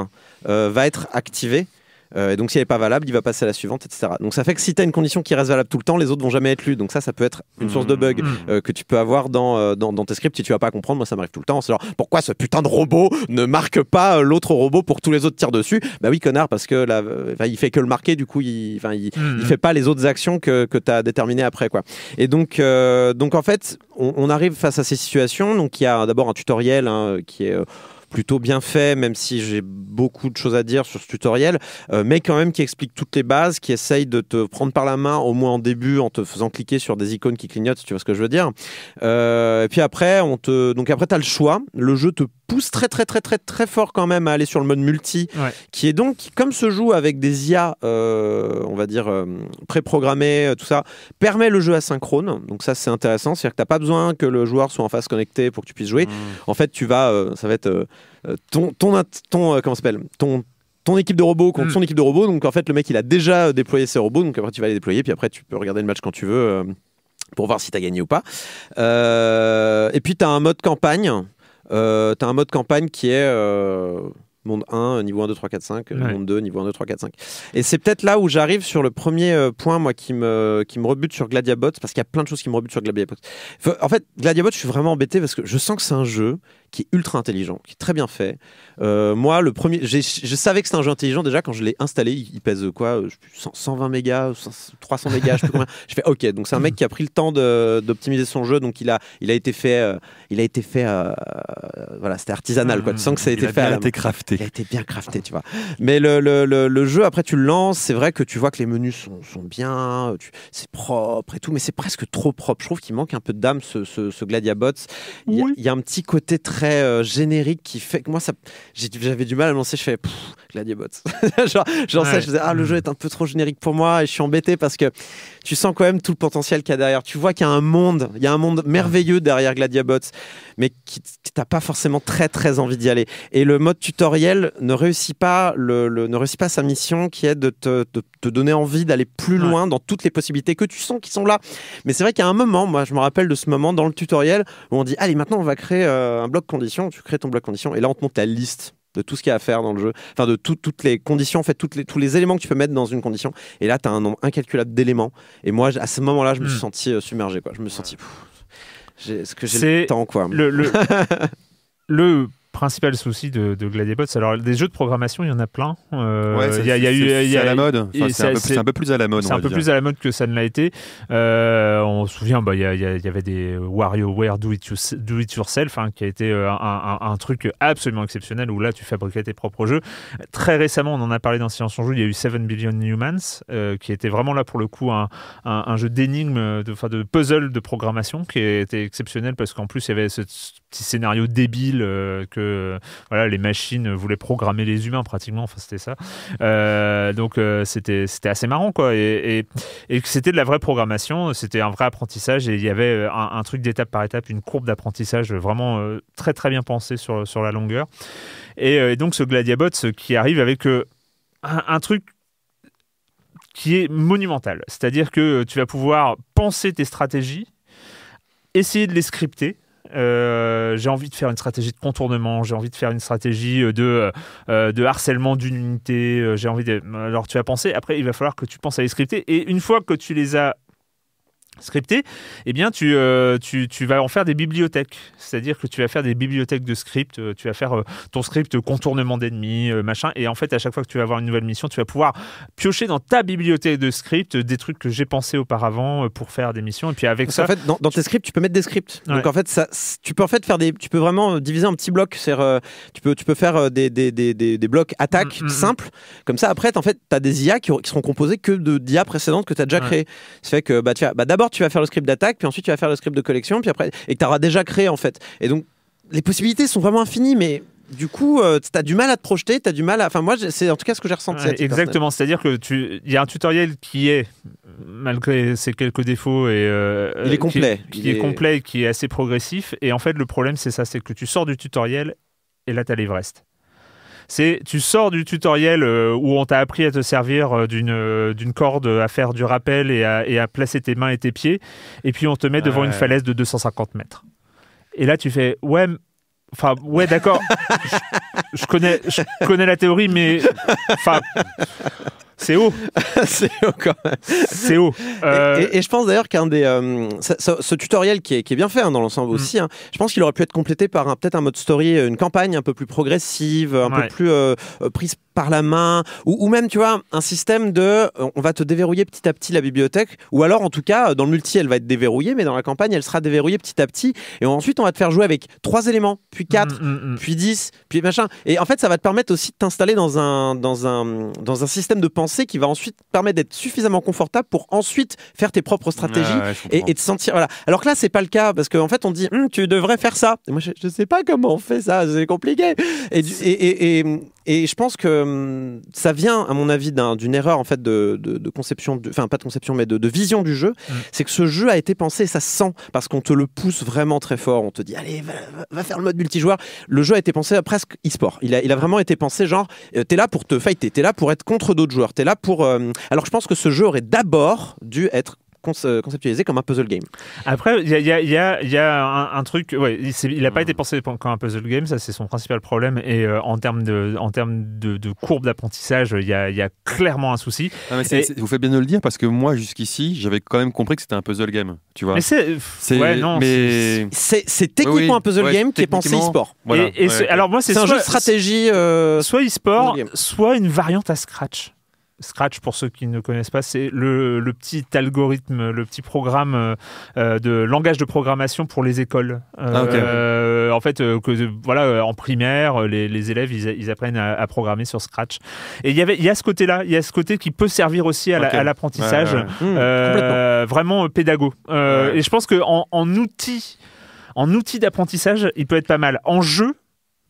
euh, va être activée. Euh, et donc, si elle n'est pas valable, il va passer à la suivante, etc. Donc, ça fait que si tu as une condition qui reste valable tout le temps, les autres vont jamais être lues. Donc, ça, ça peut être une source de bug hmm. euh, que tu peux avoir euh, dans, dans, tes scripts si tu vas pas comprendre. Moi, ça m'arrive tout le temps. C'est genre, pourquoi ce putain de robot ne marque pas l'autre robot pour que tous les autres tirent dessus Bah oui, connard, parce que là, il fait que le marquer, du coup, il, ne il hmm. fait pas les autres actions que, que tu as déterminées après, quoi. Et donc, donc en fait, on, arrive face à ces situations. Donc, il y a d'abord un tutoriel hein, qui est plutôt bien fait, même si j'ai beaucoup de choses à dire sur ce tutoriel, euh, mais quand même qui explique toutes les bases, qui essaye de te prendre par la main au moins en début en te faisant cliquer sur des icônes qui clignotent, si tu vois ce que je veux dire. Euh, et puis après, on te, donc après, tu as le choix. Le jeu te pousse très très très très très fort quand même à aller sur le mode multi, qui est donc comme se joue avec des IA, euh, on va dire euh, euh, tout ça, permet le jeu asynchrone. Donc ça c'est intéressant, c'est-à-dire que t'as pas besoin que le joueur soit en face connecté pour que tu puisses jouer. Mmh. En fait, tu vas, euh, ça va être ton ton ton comment s'appelle ton ton équipe de robots contre ton mmh. son équipe de robots. Donc en fait, le mec, il a déjà déployé ses robots. Donc après, tu vas les déployer. Puis après, tu peux regarder le match quand tu veux pour voir si tu as gagné ou pas. et puis, tu as un mode campagne euh, t'as as un mode campagne qui est euh, monde 1, niveau 1, 2, 3, 4, 5, monde 2, niveau 1, 2, 3, 4, 5. Et c'est peut-être là où j'arrive sur le premier euh, point, moi, qui me, qui me rebute sur Gladiabot, parce qu'il y a plein de choses qui me rebutent sur Gladiabot. En fait, Gladiabot, je suis vraiment embêté parce que je sens que c'est un jeu qui est ultra intelligent, qui est très bien fait. Euh, moi, le premier, je savais que c'était un jeu intelligent déjà quand je l'ai installé. Il, pèse quoi 120 euh, mégas, 300 mégas, je sais combien. Je fais OK. Donc c'est un mec qui a pris le temps d'optimiser son jeu. Donc il a, il a été fait, euh, il a été fait, voilà, c'était artisanal quoi. Tu sens que ça a été fait. Il a été crafté. Il a été bien crafté, tu vois. Mais le, jeu, après tu le lances, c'est vrai que tu vois que les menus sont, bien, c'est propre et tout, mais c'est presque trop propre. Je trouve qu'il manque un peu d'âme ce, ce, ce Il y, a un petit côté très très euh, générique qui fait que moi, ça, j'avais du mal à lancer. Je fais Gladiabots genre, genre je faisais, ah, le jeu est un peu trop générique pour moi et je suis embêté parce que tu sens quand même tout le potentiel qu'il y a derrière. Tu vois qu'il y a un monde, il y a un monde merveilleux derrière Gladiabots, mais qui t'as pas forcément très très envie d'y aller. Et le mode tutoriel ne réussit pas, le, ne réussit pas sa mission qui est de te, de te donner envie d'aller plus loin dans toutes les possibilités que tu sens qui sont là. Mais c'est vrai qu'à un moment, moi je me rappelle de ce moment dans le tutoriel où on dit allez maintenant on va créer euh, un bloc condition, tu crées ton bloc condition et là on te montre la liste de tout ce qu'il y a à faire dans le jeu, enfin de toutes les conditions, en fait, toutes les, tous les éléments que tu peux mettre dans une condition. Et là, tu as un nombre incalculable d'éléments. Et moi, à ce moment-là, je me hmm. suis senti euh, submergé, quoi. Je me suis senti, ce que j'ai le temps, quoi. le, le principal souci de, de Alors, des jeux de programmation, il y en a plein. Euh, il y eu, à la mode. c'est un, peu plus à la mode. C'est un peu plus à la mode que ça ne l'a été. Euh, on se souvient, bah, il, y avait des WarioWare Do It, Yourself, hein, qui a été euh, un, truc absolument exceptionnel où là, tu fabriquais tes propres jeux. Très récemment, on en a parlé dans Science en Joue, il y a eu 7 Billion Humans, euh, qui était vraiment là pour le coup un, jeu d'énigmes, de, de puzzle de programmation, qui était exceptionnel parce qu'en plus, il y avait cette petit scénario débile euh, que voilà, les machines voulaient programmer les humains pratiquement, enfin c'était ça. Euh, donc euh, c'était c'était assez marrant quoi. Et, et, c'était de la vraie programmation, c'était un vrai apprentissage et il y avait un, truc d'étape par étape, une courbe d'apprentissage vraiment très très bien pensée sur, sur la longueur. Et, donc ce Gladiabot qui arrive avec un, un truc qui est monumental, c'est-à-dire que tu vas pouvoir penser tes stratégies essayer de les scripter, euh, j'ai envie de faire une stratégie de contournement, j'ai envie de faire une stratégie euh, de, euh, de harcèlement d'une unité, j'ai envie de... Alors tu as pensé. après il va falloir que tu penses à les scripter, et une fois que tu les as scripté, eh bien, tu, euh, tu, tu, vas en faire des bibliothèques. C'est-à-dire que tu vas faire des bibliothèques de scripts, euh, tu vas faire euh, ton script contournement d'ennemis, machin. Et en fait, à chaque fois que tu vas avoir une nouvelle mission, tu vas pouvoir piocher dans ta bibliothèque de scripts des trucs que j'ai pensé auparavant pour faire des missions. Et puis avec ça. fait, dans, tes scripts, tu peux mettre des scripts. Donc en fait, ça, tu peux en fait faire des. Tu peux vraiment diviser en petits blocs. tu, peux, tu peux faire des, des, des, des blocs attaque simple, mm, mm, mm. simples. Comme ça, après, en fait, tu as des IA qui, seront composées que d'IA précédentes que tu as déjà créées. C'est fait que bah, bah d'abord, tu vas faire le script d'attaque, puis ensuite tu vas faire le script de collection, puis après et que tu auras déjà créé en fait. Et donc les possibilités sont vraiment infinies, mais du coup, euh, tu as du mal à te projeter, tu du mal à. Enfin, moi, c'est en tout cas ce que j'ai ressenti. exactement, c'est-à-dire que tu, il y a un tutoriel qui est, malgré ses quelques défauts, et, euh, euh, il est complet. Qui, est, complet, qui est assez progressif. Et en fait, le problème, c'est ça c'est que tu sors du tutoriel et là, tu as l'Everest c'est tu sors du tutoriel euh, où on t'a appris à te servir euh, d'une euh, d'une corde, à faire du rappel et à, à, placer tes mains et tes pieds, et puis on te met devant une falaise de 250 mètres. Et là, tu fais ouais. Enfin, ouais, d'accord. je, connais, je connais la théorie, mais c'est haut. c'est haut quand même. C'est haut. Et, euh, je pense d'ailleurs qu'un des. Euh, ce, tutoriel qui est, bien fait hein, dans l'ensemble mm. aussi, hein, je pense qu'il aurait pu être complété par peut-être un mode story, une campagne un peu plus progressive, un peu plus euh, prise par la main, ou, même, tu vois, un système de euh, on va te déverrouiller petit à petit la bibliothèque, ou alors en tout cas, euh, dans le multi, elle va être déverrouillée, mais dans la campagne, elle sera déverrouillée petit à petit, et ensuite, on va te faire jouer avec trois éléments, puis mm, quatre, mm, mm. puis 10, puis machin. Et en fait, ça va te permettre aussi de t'installer dans un, dans, un, dans un système de pensée qui va ensuite permettre d'être suffisamment confortable pour ensuite faire tes propres stratégies et, et, te sentir. Voilà. Alors que là, c'est pas le cas, parce qu'en en fait, on dit, hum, tu devrais faire ça. Et moi, je, ne sais pas comment on fait ça, c'est compliqué. et, et, et et je pense que hum, ça vient, à mon avis, d'une erreur en fait de, conception, enfin pas de conception, mais de, vision du jeu. C'est que ce jeu a été pensé, ça sent, parce qu'on te le pousse vraiment très fort. On te dit, allez, va, faire le mode multijoueur. Le jeu a été pensé presque e-sport. Il a, vraiment été pensé genre, euh, t'es là pour te fighter, t'es là pour être contre d'autres joueurs, là pour. Euh, alors je pense que ce jeu aurait d'abord dû être conceptualisé comme un puzzle game. Après, il y a, un, truc, il n'a pas hmm. été pensé comme un puzzle game, ça c'est son principal problème. Et euh, en termes de, en de, de courbe d'apprentissage, il y a, clairement un souci. vous faites bien de le dire parce que moi jusqu'ici, j'avais quand même compris que c'était un puzzle game. Tu vois. Mais c'est, mais... c'est, techniquement un puzzle game qui est pensé e-sport. alors moi, c'est, un jeu stratégie, euh, soit e-sport, soit une variante à scratch. Scratch, pour ceux qui ne connaissent pas, c'est le, petit algorithme, le petit programme euh, euh, de langage de programmation pour les écoles. Euh, ah, en fait, que, voilà, en primaire, les, élèves, ils, apprennent à, programmer sur Scratch. Et il y avait, il y a ce côté-là, il y a ce côté qui peut servir aussi à, l'apprentissage, mmh, vraiment pédago. Et je pense qu'en en en outil d'apprentissage, il peut être pas mal. En jeu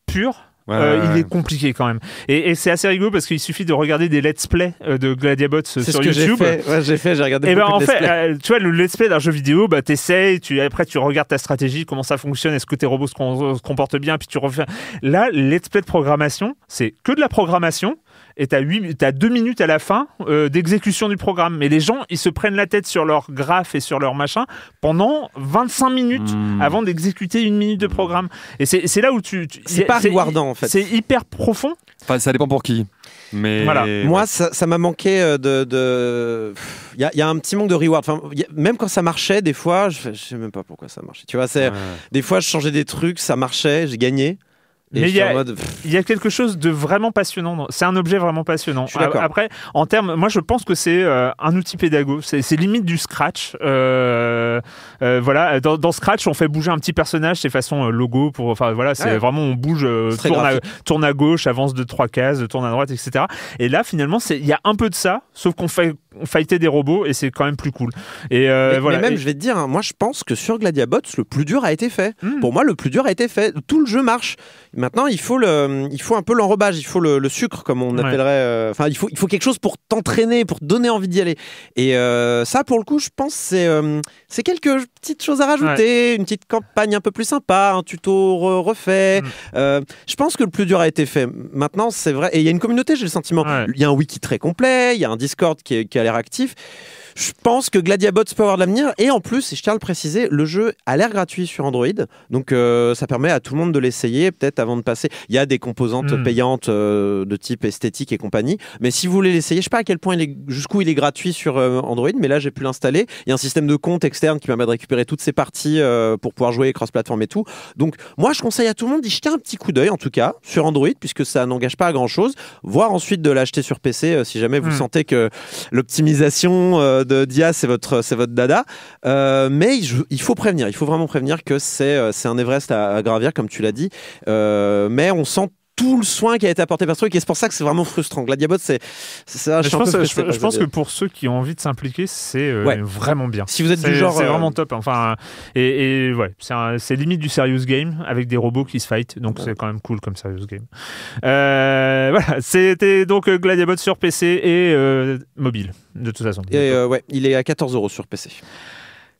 pur euh, il est compliqué quand même. Et, c'est assez rigolo parce qu'il suffit de regarder des let's play euh, de Gladiabots euh, sur YouTube. j'ai fait, j'ai regardé. Et eh ben en fait, tu vois, le let's play d'un jeu vidéo, bah t'essayes, tu après tu regardes ta stratégie, comment ça fonctionne, est-ce que tes robots se, comportent bien, puis tu refais. Là, let's play de programmation, c'est que de la programmation et tu as, deux minutes à la fin euh, d'exécution du programme. Mais les gens, ils se prennent la tête sur leur graphe et sur leur machin pendant 25 minutes hmm. avant d'exécuter une minute de hmm. programme. Et c'est là où tu. c'est pas rewardant en fait. C'est hyper profond. Enfin, ça dépend pour qui. Mais Moi, ça m'a manqué euh, de. Il Y, a, un petit manque de reward. Enfin, même quand ça marchait, des fois, je, sais même pas pourquoi ça marchait. Tu vois, des fois, je changeais des trucs, ça marchait, j'ai gagné mais il y, a, y, a quelque chose de vraiment passionnant. C'est un objet vraiment passionnant. Euh, après, en termes, moi je pense que c'est euh, un outil pédago. C'est limite du Scratch. Euh, euh voilà, dans, Scratch, on fait bouger un petit personnage, c'est façon logo pour. Enfin voilà, c'est vraiment on bouge, tourne à, tourne à, gauche, avance de trois cases, tourne à droite, etc. Et là, finalement, il y a un peu de ça, sauf qu'on fait fighter des robots et c'est quand même plus cool. Et euh, voilà. même, je vais te dire, hein, moi je pense que sur Gladiabots, le plus dur a été fait. Hmm. Pour moi, le plus dur a été fait. Tout le jeu marche. Maintenant, il faut, le, il faut un peu l'enrobage, il faut le, sucre, comme on appellerait. Euh, enfin, il, faut, il faut quelque chose pour t'entraîner, pour te donner envie d'y aller. Et euh, ça, pour le coup, je pense c'est c'est quelque petite chose à rajouter, une petite campagne un peu plus sympa, un tuto refait. Mm. Euh, je pense que le plus dur a été fait. Maintenant, c'est vrai. Et il y a une communauté, j'ai le sentiment. Il y a un wiki très complet, il y a un Discord qui, qui a l'air actif. Je pense que Gladiabots peut avoir de l'avenir. Et en plus, et je tiens à le préciser, le jeu a l'air gratuit sur Android. Donc euh, ça permet à tout le monde de l'essayer, peut-être avant de passer. Il y a des composantes hmm. payantes euh, de type esthétique et compagnie. Mais si vous voulez l'essayer, je sais pas à quel point, jusqu'où il est gratuit sur euh, Android, mais là j'ai pu l'installer. Il y a un système de compte externe qui permet de récupérer toutes ces parties pour pouvoir jouer cross-platform et tout. Donc moi je conseille à tout le monde d'y jeter un petit coup d'œil, en tout cas, sur Android, puisque ça n'engage pas à grand-chose. Voire ensuite de l'acheter sur PC si jamais vous hmm. sentez que l'optimisation de Dia, c'est votre, c'est votre dada. Euh, mais il faut prévenir, il faut vraiment prévenir que c'est, euh, c'est un Everest à, gravir, comme tu l'as dit. Euh, mais on sent tout le soin qui a été apporté par ce truc. Et c'est pour ça que c'est vraiment frustrant. Gladiabot, c'est Je, je, pense, que pour ceux qui ont envie de s'impliquer, c'est euh, vraiment bien. Si vous êtes du genre. C'est euh, vraiment top. Enfin, et, ouais, c'est limite du serious game avec des robots qui se fight. Donc c'est quand même cool comme serious game. Euh, voilà, c'était donc Gladiabot sur PC et mobile, de toute façon. Et ouais, il est à 14 euros sur PC.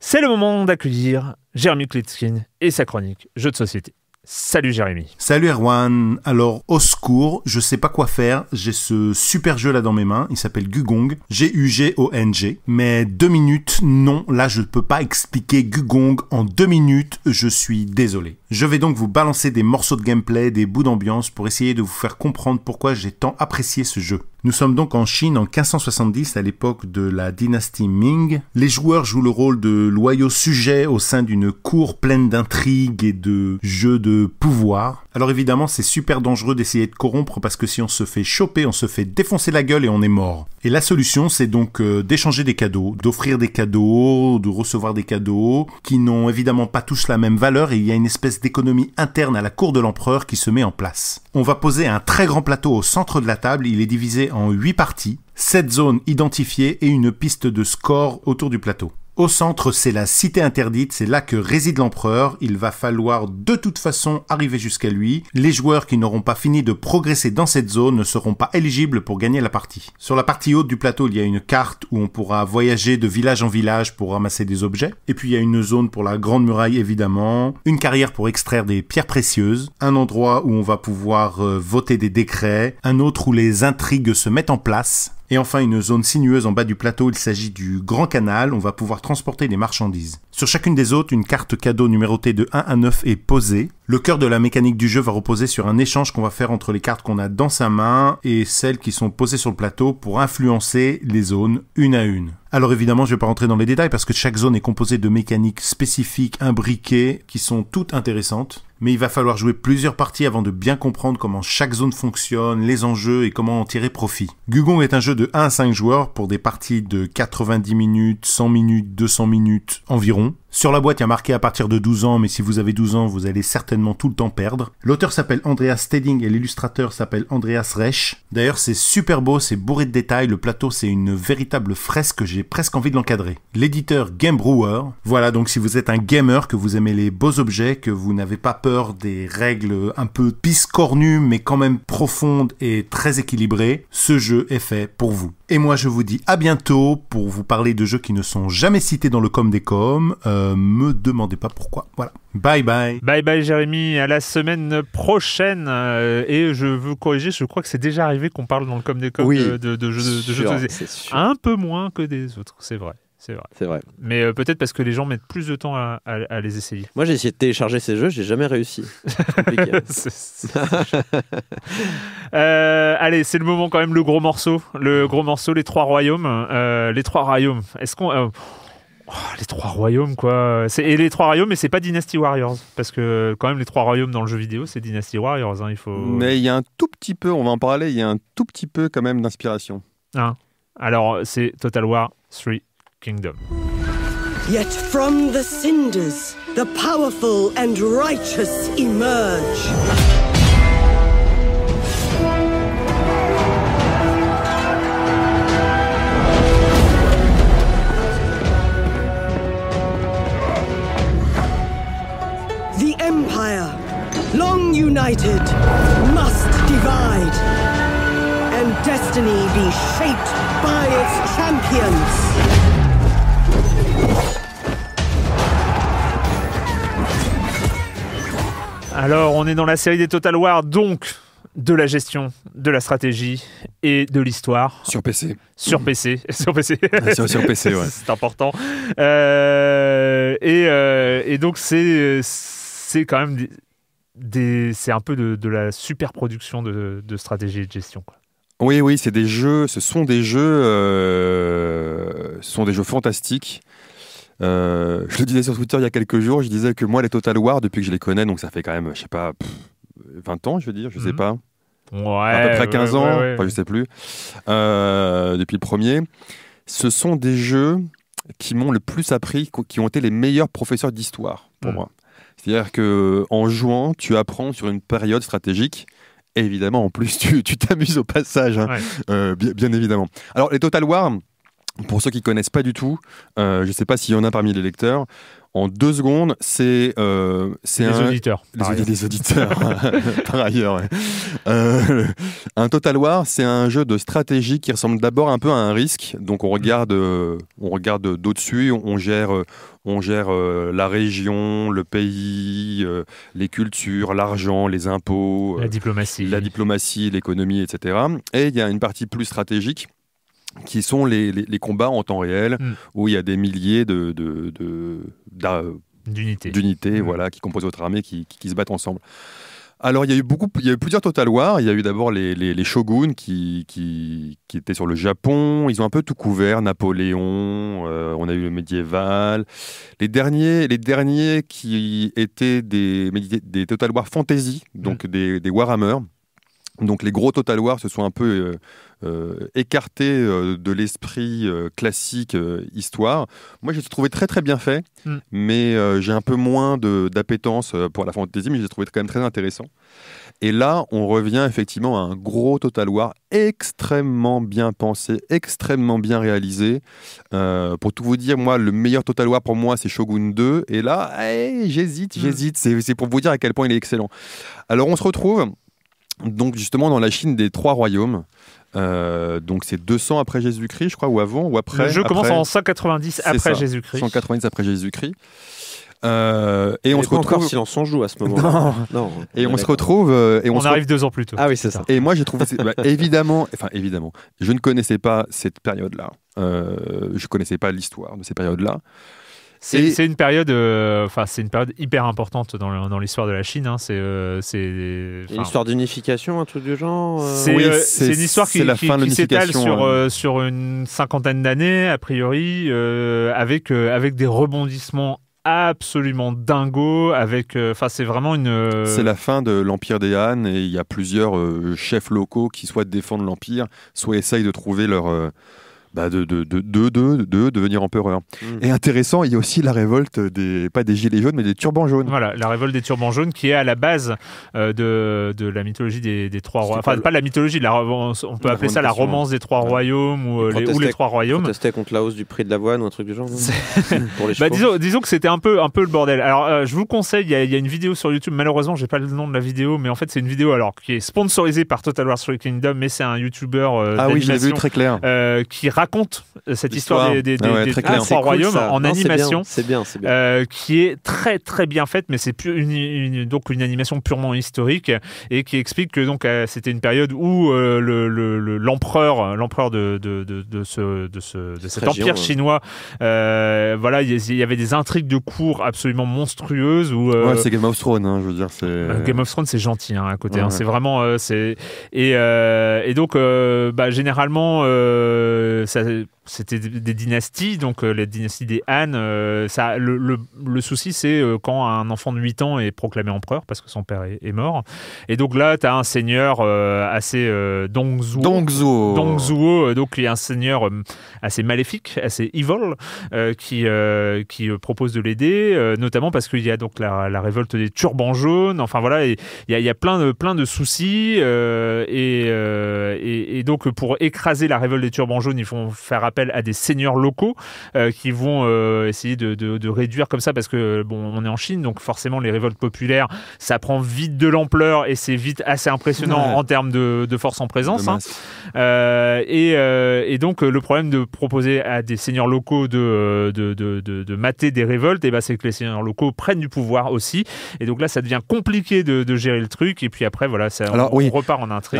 C'est le moment d'accueillir Jeremy Klitskin et sa chronique Jeux de société. Salut Jérémy. Salut Erwan. Alors, au secours, je sais pas quoi faire. J'ai ce super jeu là dans mes mains. Il s'appelle Gugong. G-U-G-O-N-G. Mais deux minutes, non. Là, je ne peux pas expliquer Gugong en deux minutes. Je suis désolé. Je vais donc vous balancer des morceaux de gameplay, des bouts d'ambiance pour essayer de vous faire comprendre pourquoi j'ai tant apprécié ce jeu. Nous sommes donc en Chine en 1570 à l'époque de la dynastie Ming. Les joueurs jouent le rôle de loyaux sujets au sein d'une cour pleine d'intrigues et de jeux de pouvoir. Alors évidemment, c'est super dangereux d'essayer de corrompre parce que si on se fait choper, on se fait défoncer la gueule et on est mort. Et la solution, c'est donc euh, d'échanger des cadeaux, d'offrir des cadeaux, de recevoir des cadeaux qui n'ont évidemment pas tous la même valeur et il y a une espèce d'économie interne à la cour de l'empereur qui se met en place. On va poser un très grand plateau au centre de la table, il est divisé en 8 parties, 7 zones identifiées et une piste de score autour du plateau. Au centre, c'est la cité interdite, c'est là que réside l'empereur. Il va falloir de toute façon arriver jusqu'à lui. Les joueurs qui n'auront pas fini de progresser dans cette zone ne seront pas éligibles pour gagner la partie. Sur la partie haute du plateau, il y a une carte où on pourra voyager de village en village pour ramasser des objets. Et puis il y a une zone pour la grande muraille évidemment, une carrière pour extraire des pierres précieuses, un endroit où on va pouvoir euh, voter des décrets, un autre où les intrigues se mettent en place et enfin, une zone sinueuse en bas du plateau, il s'agit du Grand Canal, on va pouvoir transporter des marchandises. Sur chacune des autres, une carte cadeau numérotée de 1 à 9 est posée. Le cœur de la mécanique du jeu va reposer sur un échange qu'on va faire entre les cartes qu'on a dans sa main et celles qui sont posées sur le plateau pour influencer les zones une à une. Alors évidemment, je ne vais pas rentrer dans les détails parce que chaque zone est composée de mécaniques spécifiques, imbriquées, qui sont toutes intéressantes mais il va falloir jouer plusieurs parties avant de bien comprendre comment chaque zone fonctionne, les enjeux et comment en tirer profit. Gugong est un jeu de 1 à 5 joueurs pour des parties de 90 minutes, 100 minutes, 200 minutes environ. Sur la boîte, il y a marqué à partir de 12 ans, mais si vous avez 12 ans, vous allez certainement tout le temps perdre. L'auteur s'appelle Andreas Steding et l'illustrateur s'appelle Andreas Rech. D'ailleurs, c'est super beau, c'est bourré de détails, le plateau c'est une véritable fresque, j'ai presque envie de l'encadrer. L'éditeur Game Brewer. Voilà, donc si vous êtes un gamer, que vous aimez les beaux objets, que vous n'avez pas peur des règles un peu piscornues, mais quand même profondes et très équilibrées, ce jeu est fait pour vous. Et moi, je vous dis à bientôt pour vous parler de jeux qui ne sont jamais cités dans le com des coms euh, euh, me demandez pas pourquoi. Voilà. Bye bye. Bye bye Jérémy, à la semaine prochaine. Euh, et je veux corriger, je crois que c'est déjà arrivé qu'on parle dans le com des com de, jeux de, jeux Un peu moins que des autres, c'est vrai. C'est vrai. C'est vrai. Mais euh, peut-être parce que les gens mettent plus de temps à, les essayer. Moi, j'ai essayé de télécharger ces jeux, j'ai jamais réussi. Hein. allez, c'est le moment quand même, le gros morceau. Le gros morceau, les trois royaumes. les trois royaumes. Est-ce qu'on. Oh, les trois royaumes, quoi. Et les trois royaumes, mais c'est pas Dynasty Warriors. Parce que, quand même, les trois royaumes dans le jeu vidéo, c'est Dynasty Warriors. Hein, il faut... Mais il y a un tout petit peu, on va en parler, il y a un tout petit peu quand même d'inspiration. Ah. Alors, c'est Total War 3 Kingdom. Yet from the cinders, the powerful and righteous emerge. long united, must divide. And destiny be shaped by its champions. Alors, on est dans la série des Total War, donc de la gestion, de la stratégie et de l'histoire. Sur PC. Sur PC. sur PC. sur, C'est important. Euh, et, euh, et, donc, c'est quand même c'est un peu de, la superproduction de, de stratégie et de gestion. Oui, oui, c'est des jeux, ce sont des jeux, euh, sont des jeux fantastiques. Euh, je le disais sur Twitter il y a quelques jours, je disais que moi, les Total War, depuis que je les connais, donc ça fait quand même, je sais pas, 20 ans, je veux dire, je sais mhm. pas. Ouais, à peu près 15 ans, enfin, je sais plus, euh, depuis le premier. Ce sont des jeux qui m'ont le plus appris, qui ont été les meilleurs professeurs d'histoire pour mm. moi. C'est-à-dire que en jouant, tu apprends sur une période stratégique. évidemment, en plus, tu t'amuses au passage, hein. euh, bien, bien, évidemment. Alors, les Total War, pour ceux qui ne connaissent pas du tout, euh, je ne sais pas s'il y en a parmi les lecteurs, en deux secondes, c'est euh, c'est les un, auditeurs, les, auditeurs par ailleurs. Euh, un Total War, c'est un jeu de stratégie qui ressemble d'abord un peu à un risque. Donc on regarde, on regarde d'au-dessus, on, gère, on gère la région, le pays, les cultures, l'argent, les impôts, la diplomatie, la diplomatie, l'économie, etc. Et il y a une partie plus stratégique qui sont les, combats en temps réel, hmm. où il y a des milliers de, d'unités hmm. voilà, qui composent votre armée, qui, se battent ensemble. Alors, il y a eu beaucoup, il y a eu plusieurs Total War. Il y a eu d'abord les, shoguns qui, qui, étaient sur le Japon. Ils ont un peu tout couvert. Napoléon, euh, on a eu le médiéval. Les derniers, les derniers qui étaient des, des Total War fantasy, donc hmm. des, Warhammer. Donc les gros Total War ce sont un peu euh, euh, écarté euh, de l'esprit euh, classique histoire. Moi, j'ai trouvé très très bien fait, mm. mais j'ai un peu moins d'appétence pour la fantaisie, mais j'ai trouvé quand même très intéressant. Et là, on revient effectivement à un gros Total War extrêmement bien pensé, extrêmement bien réalisé. pour tout vous dire, moi, le meilleur Total War pour moi, c'est Shogun 2. Et là, eh, j'hésite, mm. j'hésite. C'est pour vous dire à quel point il est excellent. Alors, on se retrouve donc justement dans la Chine des trois royaumes. Euh, donc c'est 200 après Jésus-Christ, je crois, ou avant, ou après. Le jeu commence en 190 après Jésus-Christ. 190 après Jésus-Christ. et, on se retrouve encore dans on joue à ce moment. Non. non. Et on ah, se retrouve euh, et on, arrive deux ans plus tôt. Ah oui c'est ça. Et moi j'ai trouvé bah, évidemment, enfin évidemment, je ne connaissais pas cette période-là. Euh, je ne connaissais pas l'histoire de ces périodes-là. C'est une période, euh, enfin, c'est une période hyper importante dans l'histoire de la Chine. Hein. Euh, c'est une histoire d'unification, un truc du genre. Euh c'est une histoire qui, s'étale sur, sur une cinquantaine d'années a priori, avec avec des rebondissements absolument dingos. avec enfin c'est vraiment une c'est la fin de l'empire des Han et il y a plusieurs chefs locaux qui soit défendre l'empire soit essayent de trouver leur de, de, de, de, devenir empereur. Et intéressant, il y a aussi la révolte des, pas des gilets jaunes, mais des turbans jaunes. Voilà, la révolte des turbans jaunes qui est à la base de, la mythologie des, des trois rois. Enfin, pas la mythologie, on peut appeler ça la romance des trois royaumes ou les, les, trois royaumes. c'était contre la hausse du prix de l'avoine ou un truc du genre. disons, disons, que c'était un peu, un peu le bordel. Alors, je vous conseille, il y, a une vidéo sur YouTube, malheureusement, j'ai pas le nom de la vidéo, mais en fait, c'est une vidéo alors, qui est sponsorisée par Total War Story Kingdom, mais c'est un YouTuber. ah oui, je vu, très clair raconte euh, cette histoire, des, ah trois royaumes en animation, c'est bien, euh, qui est très très bien faite, mais c'est une, donc une animation purement historique et qui explique que donc euh, c'était une période où l'empereur, l'empereur de, de, ce, de, cet empire chinois, voilà, il y, avait des intrigues de cours absolument monstrueuses ou c'est Game of Thrones, hein, je veux dire, c'est Game of Thrones, c'est gentil hein, à côté, hein. c'est vraiment c'est et, donc bah, généralement says c'était des dynasties, donc euh, la dynastie des Han. Euh, ça, le, le, souci, c'est euh, quand un enfant de 8 ans est proclamé empereur parce que son père est, mort. Et donc là, tu as un seigneur assez Dongzuo. Dongzuo. Dongzuo. donc il y a un seigneur assez maléfique, assez evil, qui, qui propose de l'aider, notamment parce qu'il y a donc la, révolte des turbans jaunes. Enfin voilà, il y a, plein de, plein de soucis. Et, et, et, donc pour écraser la révolte des turbans jaunes, ils vont faire appel à des seigneurs locaux euh, qui vont euh, essayer de, réduire comme ça parce que bon, on est en Chine, donc forcément les révoltes populaires, ça prend vite de l'ampleur et c'est vite assez impressionnant en termes de, force en présence. Hein. Euh, et, donc le problème de proposer à des seigneurs locaux de, de, de mater des révoltes, et eh ben c'est que les seigneurs locaux prennent du pouvoir aussi. Et donc là, ça devient compliqué de, gérer le truc. Et puis après, voilà, ça, on, repart en intrigue.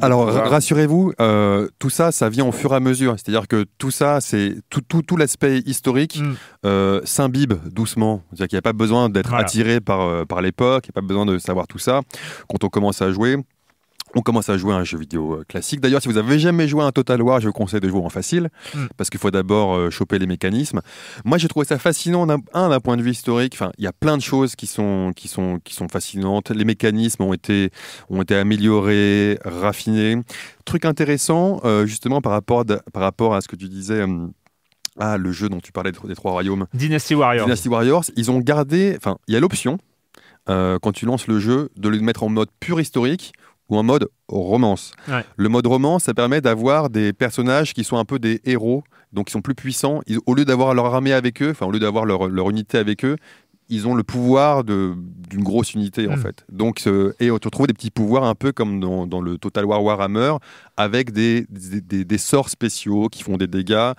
Alors, alors rassurez-vous, tout ça, ça vient au fur et à mesure. C'est-à-dire que tout ça, c'est tout, tout, tout l'aspect historique mm. euh, s'imbibe doucement. C'est-à-dire qu'il n'y a pas besoin d'être attiré par, euh, par l'époque, il n'y a pas besoin de savoir tout ça. Quand on commence à jouer, on commence à jouer à un jeu vidéo euh, classique. D'ailleurs, si vous avez jamais joué à un Total War, je vous conseille de jouer en facile, hmm. parce qu'il faut d'abord euh, choper les mécanismes. Moi, j'ai trouvé ça fascinant, un, d'un point de vue historique. Enfin, il y a plein de choses qui sont, qui sont, qui sont fascinantes. Les mécanismes ont été, ont été améliorés, raffinés. Truc intéressant, euh, justement, par rapport, par rapport à ce que tu disais. le jeu dont tu parlais des trois royaumes. Dynasty Warriors. Dynasty Warriors, ils ont gardé, enfin, il y a l'option, quand tu lances le jeu, de le mettre en mode pur historique ou en mode romance. Le mode romance, ça permet d'avoir des personnages qui sont un peu des héros, donc qui sont plus puissants. Ils, au lieu d'avoir leur armée avec eux, enfin au lieu d'avoir leur, leur unité avec eux, ils ont le pouvoir d'une grosse unité en hmm. fait. Donc, et on retrouve des petits pouvoirs un peu comme dans, dans le Total War Warhammer, avec des, des, sorts spéciaux qui font des dégâts.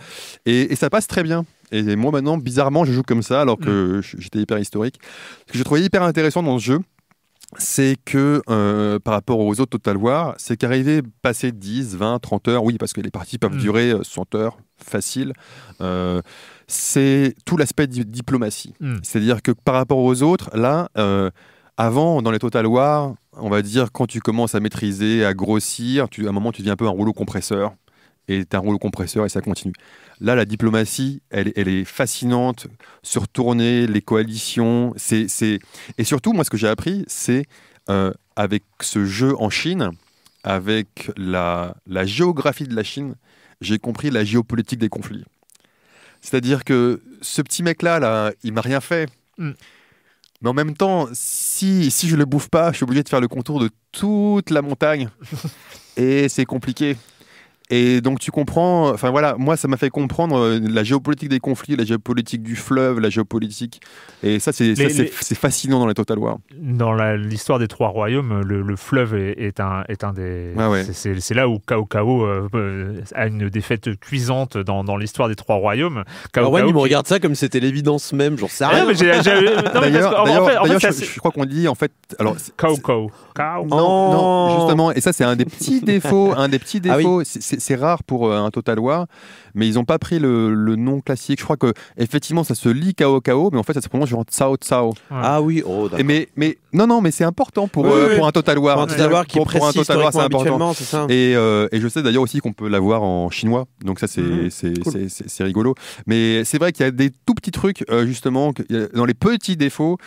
Et, ça passe très bien. Et moi maintenant, bizarrement, je joue comme ça alors que hmm. j'étais hyper historique. Ce que j'ai trouvais hyper intéressant dans ce jeu, c'est que euh, par rapport aux autres Total War, c'est qu'arriver passer 10, 20, 30 heures, oui, parce que les parties peuvent mm. durer 100 euh, heures, facile, euh, c'est tout l'aspect diplomatie. Mm. C'est-à-dire que par rapport aux autres, là, avant, dans les Total War, on va dire, quand tu commences à maîtriser, à grossir, tu, à un moment, tu deviens un peu un rouleau compresseur et un rouleau compresseur et ça continue. Là, la diplomatie, elle, est fascinante, retourner, les coalitions. c'est Et surtout, moi, ce que j'ai appris, c'est euh, avec ce jeu en Chine, avec la, la géographie de la Chine, j'ai compris la géopolitique des conflits. C'est-à-dire que ce petit mec-là, là, il m'a rien fait. Mm. Mais en même temps, si, si je le bouffe pas, je suis obligé de faire le contour de toute la montagne. et c'est compliqué. Et donc tu comprends, enfin voilà, moi ça m'a fait comprendre euh, la géopolitique des conflits, la géopolitique du fleuve, la géopolitique. Et ça c'est c'est fascinant dans les Total War. Dans l'histoire des trois royaumes, le, fleuve est, un, est un des... C'est là où Cao Cao euh, euh, a une défaite cuisante dans, dans l'histoire des trois royaumes. Cao me regarde ça comme c'était l'évidence même, j'en sais ah, rien. D'ailleurs, je crois qu'on dit en fait... Alors, Cao Cao. Cao. Non, non, justement, et ça c'est un des petits défauts, un des petits ah défauts. c'est c'est rare pour euh, un Total War, mais ils n'ont pas pris le, nom classique. Je crois que effectivement, ça se lit Kao Kao, mais en fait, ça se prononce genre Tsao Tsao. Ah oui, oh, d'accord. mais, mais non, non, mais c'est important pour, euh, pour un Total War. Pour un Total War qui pour, un Total c'est important. Et, euh, et, je sais d'ailleurs aussi qu'on peut l'avoir en chinois, donc ça, mm-hmm. c'est c'est rigolo. Mais c'est vrai qu'il y a des tout petits trucs, justement, dans les petits défauts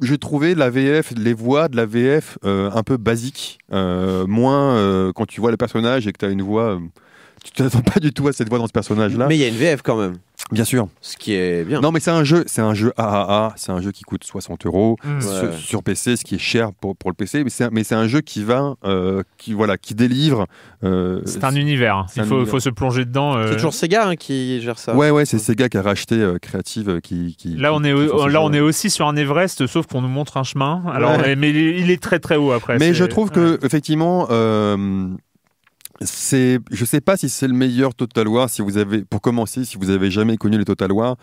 j'ai trouvé la VF, les voix de la VF euh, un peu basiques, euh, moins euh, quand tu vois le personnage et que tu as une voix tu t'attends pas du tout à cette voix dans ce personnage-là. Mais il y a une VF quand même. Bien sûr. Ce qui est bien. Non, mais c'est un jeu, c'est un jeu AAA, c'est un jeu qui coûte 60 euros mm. sur, PC, ce qui est cher pour, pour le PC, mais c'est un jeu qui va, euh, qui voilà, qui délivre. Euh, c'est un univers. Hein. Il faut, faut, se plonger dedans. Euh. C'est toujours Sega hein, qui gère ça. Ouais, ouais, c'est Sega qui a racheté Creative qui, Là, on est, là, on est aussi sur un Everest, sauf qu'on nous montre un chemin. Alors, mais il est très très haut après. Mais je trouve que effectivement c'est, je ne sais pas si c'est le meilleur Total War, si vous avez, pour commencer, si vous avez jamais connu les Total War,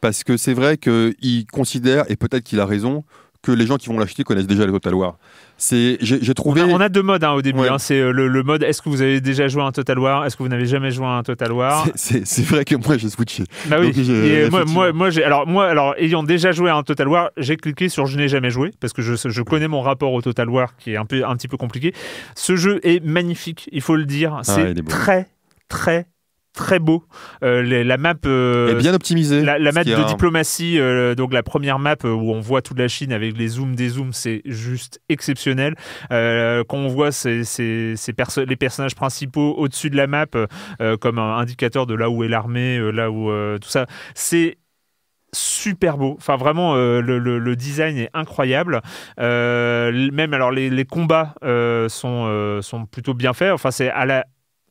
parce que c'est vrai qu'il considère, et peut-être qu'il a raison, que les gens qui vont l'acheter connaissent déjà le Total War. C'est, j'ai, trouvé. On a, deux modes hein, au début. Hein. c'est euh, le, mode est-ce que vous avez déjà joué à un Total War Est-ce que vous n'avez jamais joué à un Total War c'est, vrai que moi j'ai switché. Bah euh, moi, moi, j'ai, alors, moi, alors, ayant déjà joué à un Total War, j'ai cliqué sur je n'ai jamais joué parce que je, je, connais mon rapport au Total War qui est un, peu, un petit peu compliqué. Ce jeu est magnifique, il faut le dire. Ah, c'est très, très, très beau. Euh, la map euh, est bien optimisée. La, map de diplomatie, euh, donc la première map où on voit toute la Chine avec les zooms des zooms, c'est juste exceptionnel. quand on voit ces, les personnages principaux au-dessus de la map comme un indicateur de là où est l'armée, là où tout ça, c'est super beau. Enfin, vraiment, le, design est incroyable. même, alors, les, combats sont, sont plutôt bien faits. Enfin, c'est à la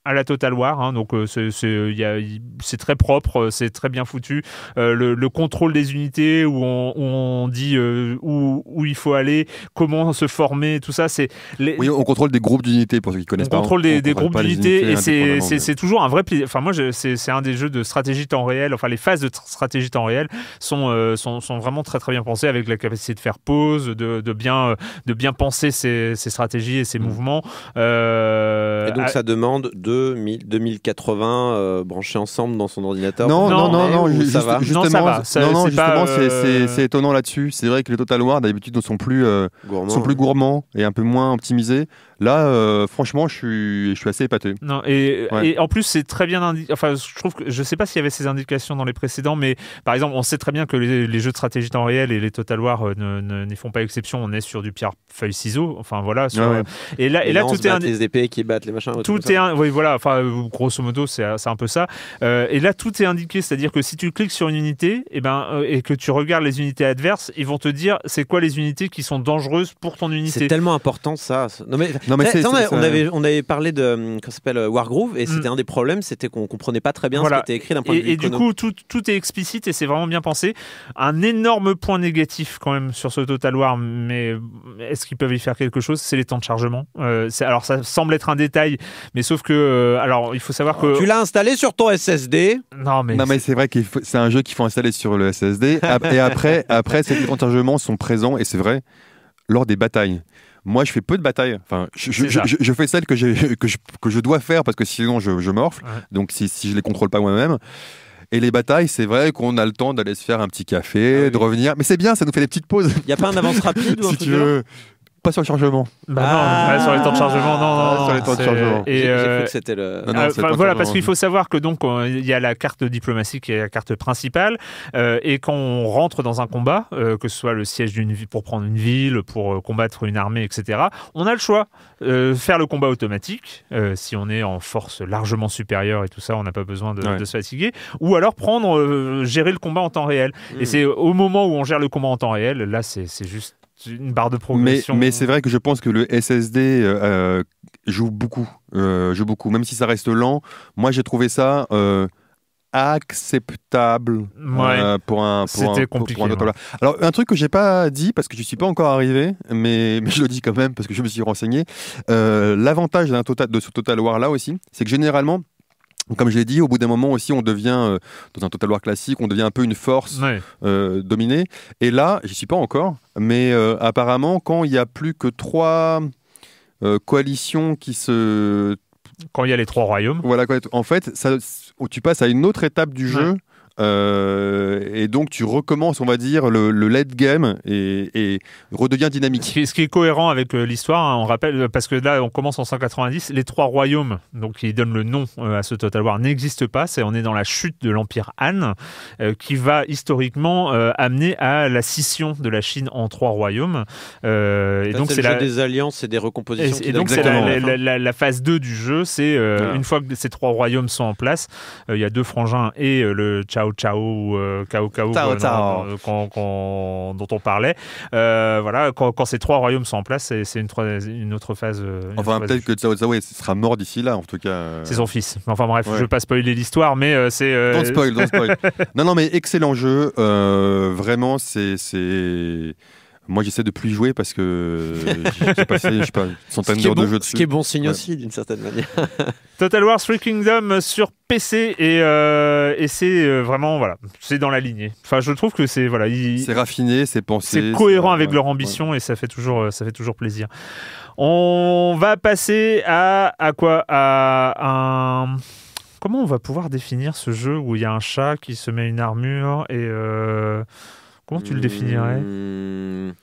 à la Total War. Hein, donc euh, euh, c'est très propre, euh, c'est très bien foutu. Le, contrôle des unités où on, dit où, il faut aller, comment se former, tout ça. C'est oui, on contrôle des groupes d'unités pour ceux qui connaissent pas. Contrôle hein. on des, contrôle des, groupes d'unités et c'est toujours un vrai. Enfin moi c'est un des jeux de stratégie temps réel. Enfin les phases de stratégie temps réel sont, sont, vraiment très très bien pensées avec la capacité de faire pause, de, bien, de bien penser ses, stratégies et ses mm. mouvements. et donc ça demande de 2080 euh, branchés ensemble dans son ordinateur Non, non, non, non, ça va. non, euh, c'est étonnant là-dessus. C'est vrai que les Total War d'habitude sont plus euh, sont plus gourmands et un peu moins optimisés. Là, euh, franchement, je suis, je assez épaté. Non, et, et en plus, c'est très bien. indiqué. enfin, je trouve que je sais pas s'il y avait ces indications dans les précédents, mais par exemple, on sait très bien que les, jeux de stratégie temps réel et les Total War euh, ne, font pas exception. On est sur du pierre feuille ciseau Enfin voilà. Euh, et là, et, là, tout est un... les épées qui battent les machins. Tout, est un... oui voilà. Enfin, grosso modo, c'est un peu ça. et là, tout est indiqué, c'est-à-dire que si tu cliques sur une unité, et eh ben et que tu regardes les unités adverses, ils vont te dire c'est quoi les unités qui sont dangereuses pour ton unité. C'est tellement important ça. Non mais non, eh, on, on, avait, on avait parlé de hum, s'appelle euh, Wargroove et mm. c'était un des problèmes, c'était qu'on comprenait pas très bien ce qui était écrit d'un point et, de vue. Et du coup, tout, est explicite et c'est vraiment bien pensé. Un énorme point négatif quand même sur ce Total War, mais est-ce qu'ils peuvent y faire quelque chose C'est les temps de chargement. Euh, alors ça semble être un détail, mais sauf que euh, alors il faut savoir que tu l'as installé sur ton SSD. Non mais c'est vrai que c'est un jeu qu'il faut installer sur le SSD et après après ces temps de chargement sont présents et c'est vrai lors des batailles. Moi, je fais peu de batailles. Enfin, je, fais celles que, que, que, je, dois faire parce que sinon je, morfle. Donc, si, si je les contrôle pas moi-même. Et les batailles, c'est vrai qu'on a le temps d'aller se faire un petit café, ah de revenir. Mais c'est bien, ça nous fait des petites pauses. Il n'y a pas un avance rapide si tu veux pas sur le chargement. Bah non, ah. sur les temps de chargement, non, non, sur les temps de chargement. Et euh, c'était le. Ah ah, voilà, parce qu'il faut savoir que donc euh, il y a la carte diplomatique qui est la carte principale, euh, et quand on rentre dans un combat, que ce soit le siège d'une pour prendre une ville, pour combattre une armée, etc., on a le choix faire le combat automatique si on est en force largement supérieure et tout ça, on n'a pas besoin de, se fatiguer, ou alors prendre gérer le combat en temps réel. Et hmm. c'est au moment où on gère le combat en temps réel, là c'est juste une barre de progression. Mais, c'est vrai que je pense que le SSD euh, euh, joue beaucoup, euh, joue beaucoup, même si ça reste lent. Moi, j'ai trouvé ça acceptable pour un pour un, pour hein. Alors un truc que j'ai pas dit parce que je suis pas encore arrivé, mais, mais je le dis quand même parce que je me suis renseigné. L'avantage d'un total de ce Total War là aussi, c'est que généralement comme je l'ai dit, au bout d'un moment aussi, on devient, euh, dans un Total War classique, on devient un peu une force euh, dominée. Et là, j'y suis pas encore, mais euh, apparemment, quand il n'y a plus que trois coalitions qui se. Quand il y a les trois royaumes. Voilà, en fait, tu passes à une autre étape du jeu. Euh, et donc tu recommences, on va dire, le, le late game et, et redevient dynamique. Ce qui, est cohérent avec euh, l'histoire, hein, on rappelle, parce que là on commence en 190, les trois royaumes, donc qui donnent le nom euh, à ce Total War, n'existent pas. C'est on est dans la chute de l'empire Han, qui va historiquement amener à la scission de la Chine en trois royaumes. et donc c'est là des alliances et des recompositions. Et, donc c'est la, phase 2 du jeu, c'est une fois que ces trois royaumes sont en place, il y a deux frangins et le Chao Chao ou Kao Cao dont on parlait. Euh, voilà, quand, ces trois royaumes sont en place, c'est une, une, autre phase. Euh, enfin, peut-être que Cao Cao sera mort d'ici là, en tout cas. Euh. C'est son fils. Enfin bref, je ne veux pas spoiler l'histoire, mais c'est. non, non, mais excellent jeu. vraiment, c'est moi, j'essaie de plus jouer parce que j'ai passé, je sais pas, d'heures de jeu dessus. Ce qui est bon signe aussi, d'une certaine manière. Total War Three Kingdom sur PC euh, et, c'est euh, vraiment voilà, c'est dans la lignée. Enfin, je trouve que c'est voilà, c'est raffiné, c'est pensé, c'est cohérent avec leur ambition et ça fait toujours, euh, ça fait toujours plaisir. On va passer à à quoi à un comment on va pouvoir définir ce jeu où il y a un chat qui se met une armure et Comment tu le définirais hmm,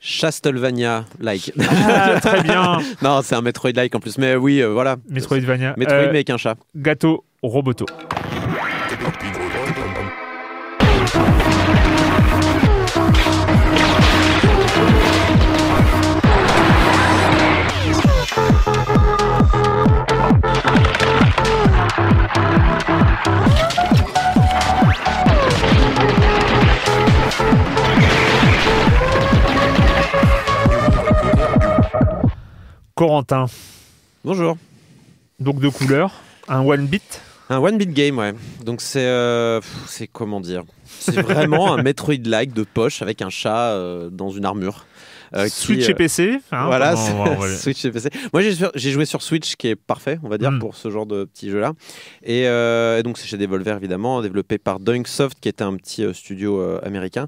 Chastelvania-like. Ah, très bien. non, c'est un Metroid-like en plus. Mais oui, euh, voilà. Metroidvania. Euh, Metroid, euh, mais avec un chat. Gâteau Roboto. Corentin. Bonjour. Donc de couleur, un one bit. Un one bit game, ouais. Donc c'est euh, c'est comment dire C'est vraiment un Metroid-like de poche avec un chat euh, dans une armure. Euh, Switch et PC. Hein, voilà, Switch et PC. Moi, j'ai joué sur Switch, qui est parfait, on va dire, mm. pour ce genre de petit jeu-là. Et, donc, c'est chez Devolver, évidemment, développé par soft qui était un petit studio américain.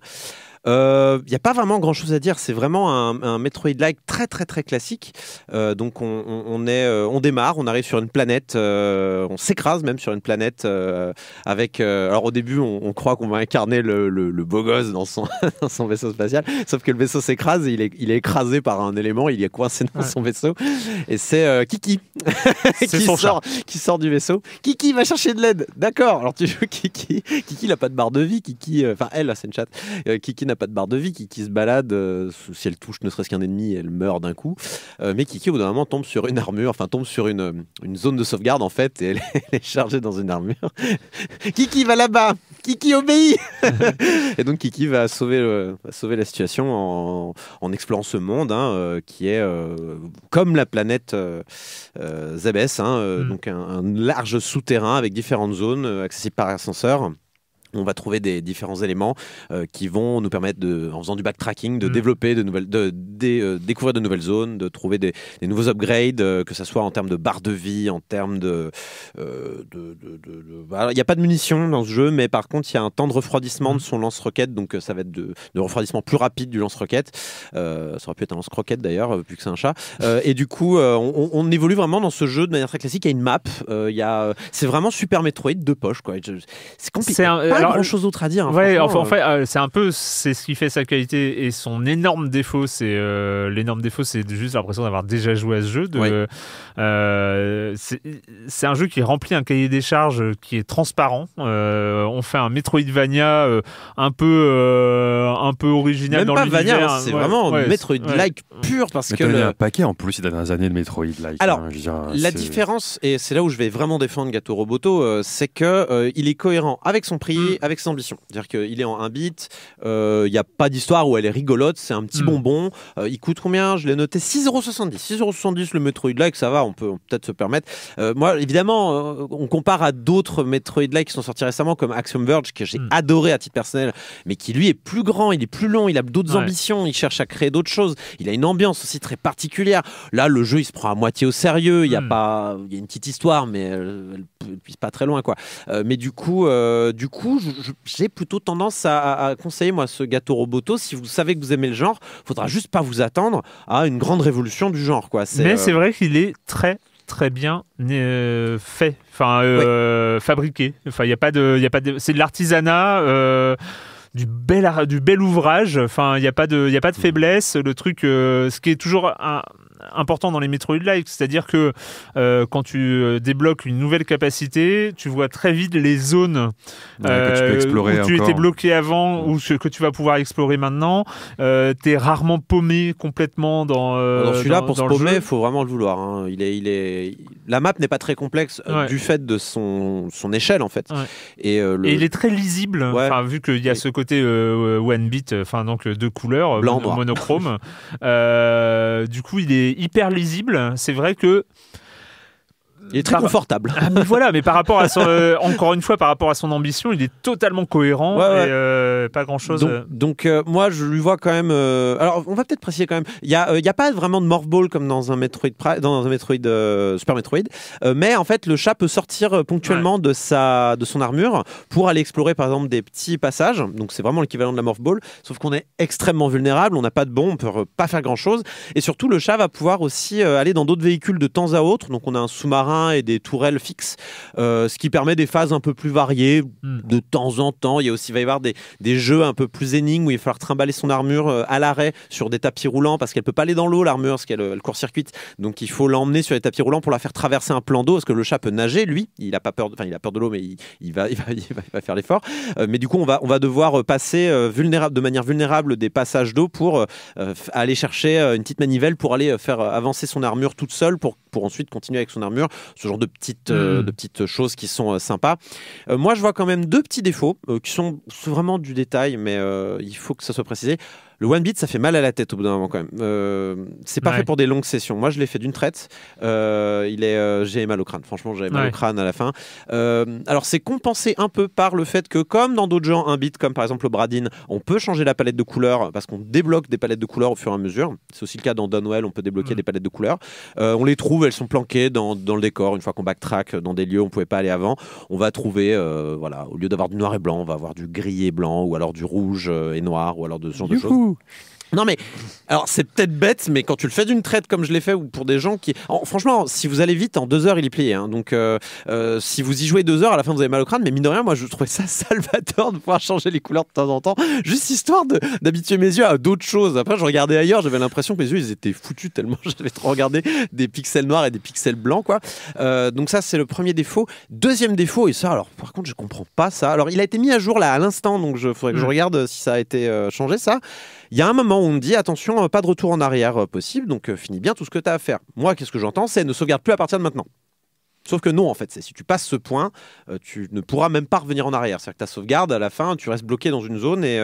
Il euh, n'y a pas vraiment grand chose à dire. C'est vraiment un, Metroid-like très, très, très classique. Euh, donc, on, est, euh, on démarre, on arrive sur une planète, on s'écrase même sur une planète avec. alors, au début, on, croit qu'on va incarner le, beau gosse dans son, vaisseau spatial. Sauf que le vaisseau s'écrase, il est, il est écrasé par un élément, il est coincé dans son vaisseau. Et c'est Kiki qui, sort, qui sort du vaisseau. Kiki va chercher de l'aide. D'accord. Alors, tu joues Kiki. Kiki n'a pas de barre de vie. Kiki, enfin, elle, c'est une chatte. Kiki n'a pas de barre de vie, qui, qui se balade, euh, si elle touche ne serait-ce qu'un ennemi, elle meurt d'un coup, euh, mais Kiki au bout d'un moment tombe sur une armure, enfin tombe sur une, euh, une zone de sauvegarde en fait, et elle, est chargée dans une armure. Kiki va là-bas Kiki obéit Et donc Kiki va sauver, sauver la situation en, explorant ce monde hein, qui est comme la planète Zabès, hein, mm. donc un large souterrain avec différentes zones accessibles par ascenseur on va trouver des différents éléments euh, qui vont nous permettre, de, en faisant du backtracking, de mm. développer de nouvelles, de, euh, découvrir de nouvelles zones, de trouver des, nouveaux upgrades, euh, que ce soit en termes de barre de vie, en termes de. Bah, il n'y a pas de munitions dans ce jeu, mais par contre, il y a un temps de refroidissement mm. de son lance-roquette, donc ça va être de, refroidissement plus rapide du lance-roquette. ça aurait pu être un lance-croquette d'ailleurs, vu que c'est un chat. et du coup, on, évolue vraiment dans ce jeu de manière très classique. Il y a une map, il c'est vraiment Super Metroid de poche. Quoi. C'est compliqué alors, grand chose d'autre à dire. Hein, ouais, enfin, euh. Euh, c'est un peu c'est ce qui fait sa qualité et son énorme défaut. C'est euh, l'énorme défaut, c'est juste l'impression d'avoir déjà joué à ce jeu. c'est un jeu qui remplit un cahier des charges qui est transparent. on fait un Metroidvania un peu un peu original Même pas Vania, c'est hein, vraiment un Metroid-like pur parce Mais que le... un paquet en plus ces dernières années de Metroid-like. Alors, hein, la différence et c'est là où je vais vraiment défendre Gato Roboto, c'est que il est cohérent avec son prix avec ses ambitions. C'est-à-dire qu'il est en 1 bit, euh, il y n'y a pas d'histoire où elle est rigolote, c'est un petit hmm. bonbon. Euh, il coûte combien Je l'ai noté 6,70€. 6,70€ le Metroid-like, ça va, on peut peut-être se permettre. Euh, moi, évidemment, on compare à d'autres Metroid-like qui sont sortis récemment, comme Axiom Verge, que j'ai hmm. adoré à titre personnel, mais qui lui est plus grand, il est plus long, il a d'autres ambitions, il cherche à créer d'autres choses, il a une ambiance aussi très particulière. Là, le jeu, il se prend à moitié au sérieux, il y a hmm. pas, il y a une petite histoire, mais elle, ne puisse pas très loin, quoi. mais du coup, du coup, j'ai plutôt tendance à, conseiller moi ce gâteau roboto. Si vous savez que vous aimez le genre, faudra juste pas vous attendre à une grande révolution du genre, quoi. Mais euh, c'est vrai qu'il est très très bien euh, fait, enfin euh, fabriqué. Enfin, il a pas de, a pas de, c'est de l'artisanat du bel, du bel ouvrage. Enfin, il n'y a pas de, a pas de mmh. faiblesse. Le truc, ce qui est toujours un, important dans les Metroid-like, c'est-à-dire que euh, quand tu euh, débloques une nouvelle capacité, tu vois très vite les zones que tu peux euh, explorer où tu étais bloqué avant ou ce que tu vas pouvoir explorer maintenant. Euh, tu es rarement paumé complètement dans. Alors ah celui-là, pour se paumer, il faut vraiment le vouloir. Hein. Il est, il est... La map n'est pas très complexe du fait de son, son échelle en fait. Et, il est très lisible, vu qu'il y a ce côté one bit, enfin donc deux couleurs, Blanc, monochrome. du coup, il est hyper lisible. C'est vrai que il est très confortable. Ah, mais voilà, mais par rapport à son, euh, encore une fois, par rapport à son ambition, il est totalement cohérent et euh, pas grand chose. Donc, euh. moi, je lui vois quand même. alors, on va peut-être préciser quand même. Il n'y a, a pas vraiment de morph ball comme dans un Metroid, dans un Metroid Super Metroid, mais en fait, le chat peut sortir ponctuellement de sa, de son armure pour aller explorer, par exemple, des petits passages. Donc, c'est vraiment l'équivalent de la morph ball, sauf qu'on est extrêmement vulnérable, on n'a pas de bombe, on peut pas faire grand chose, et surtout, le chat va pouvoir aussi aller dans d'autres véhicules de temps à autre. Donc, on a un sous-marin et des tourelles fixes, euh, ce qui permet des phases un peu plus variées hmm. de temps en temps. Il y a aussi, va y avoir des, des, jeux un peu plus énigmes où il va falloir trimballer son armure euh, à l'arrêt sur des tapis roulants parce qu'elle peut pas aller dans l'eau, l'armure, parce qu'elle euh, court-circuite. Donc il faut l'emmener sur les tapis roulants pour la faire traverser un plan d'eau parce que le chat peut nager, lui. Il a pas peur, de, enfin, il a peur de l'eau, mais il, va, il, va, il, va, faire l'effort. mais du coup, on va, on va devoir passer vulnérable, de manière vulnérable des passages d'eau pour aller chercher une petite manivelle pour aller faire avancer son armure toute seule pour pour ensuite continuer avec son armure. Ce genre de petites, euh, hmm. de petites choses qui sont euh, sympas. Euh, moi, je vois quand même deux petits défauts qui sont vraiment du détail, mais il faut que ça soit précisé. Le one beat, ça fait mal à la tête au bout d'un moment quand même. Euh, c'est pas fait pour des longues sessions. Moi, je l'ai fait d'une traite. Euh, il est, euh, j'ai mal au crâne. Franchement, j'ai mal au crâne à la fin. alors, c'est compensé un peu par le fait que, comme dans d'autres gens, un beat, comme par exemple le Bradin, on peut changer la palette de couleurs parce qu'on débloque des palettes de couleurs au fur et à mesure. C'est aussi le cas dans Donwell, on peut débloquer des palettes de couleurs. on les trouve, elles sont planquées dans, le décor. Une fois qu'on backtrack dans des lieux où on pouvait pas aller avant, on va trouver, voilà, au lieu d'avoir du noir et blanc, on va avoir du gris et blanc ou alors du rouge et noir ou alors de ce genre de choses. Non mais alors c'est peut-être bête, mais quand tu le fais d'une traite comme je l'ai fait ou pour des gens qui, franchement, si vous allez vite en deux heures, il y plié. Hein. donc euh, euh, si vous y jouez deux heures, à la fin vous avez mal au crâne. Mais mine de rien, moi je trouvais ça salvateur de pouvoir changer les couleurs de temps en temps, juste histoire d'habituer mes yeux à d'autres choses. Après, je regardais ailleurs, j'avais l'impression que mes yeux ils étaient foutus tellement j'avais trop regardé des pixels noirs et des pixels blancs quoi. Euh, donc ça c'est le premier défaut. Deuxième défaut et ça alors par contre je comprends pas ça. Alors il a été mis à jour là à l'instant, donc je faudrait que je mmh. regarde si ça a été changé ça. Il y a un moment où on me dit attention, euh, pas de retour en arrière euh, possible, donc euh, finis bien tout ce que tu as à faire. Moi, qu'est-ce que j'entends C'est ne sauvegarde plus à partir de maintenant. Sauf que non, en fait, c'est si tu passes ce point, tu ne pourras même pas revenir en arrière. C'est-à-dire que ta sauvegarde, à la fin, tu restes bloqué dans une zone. Et,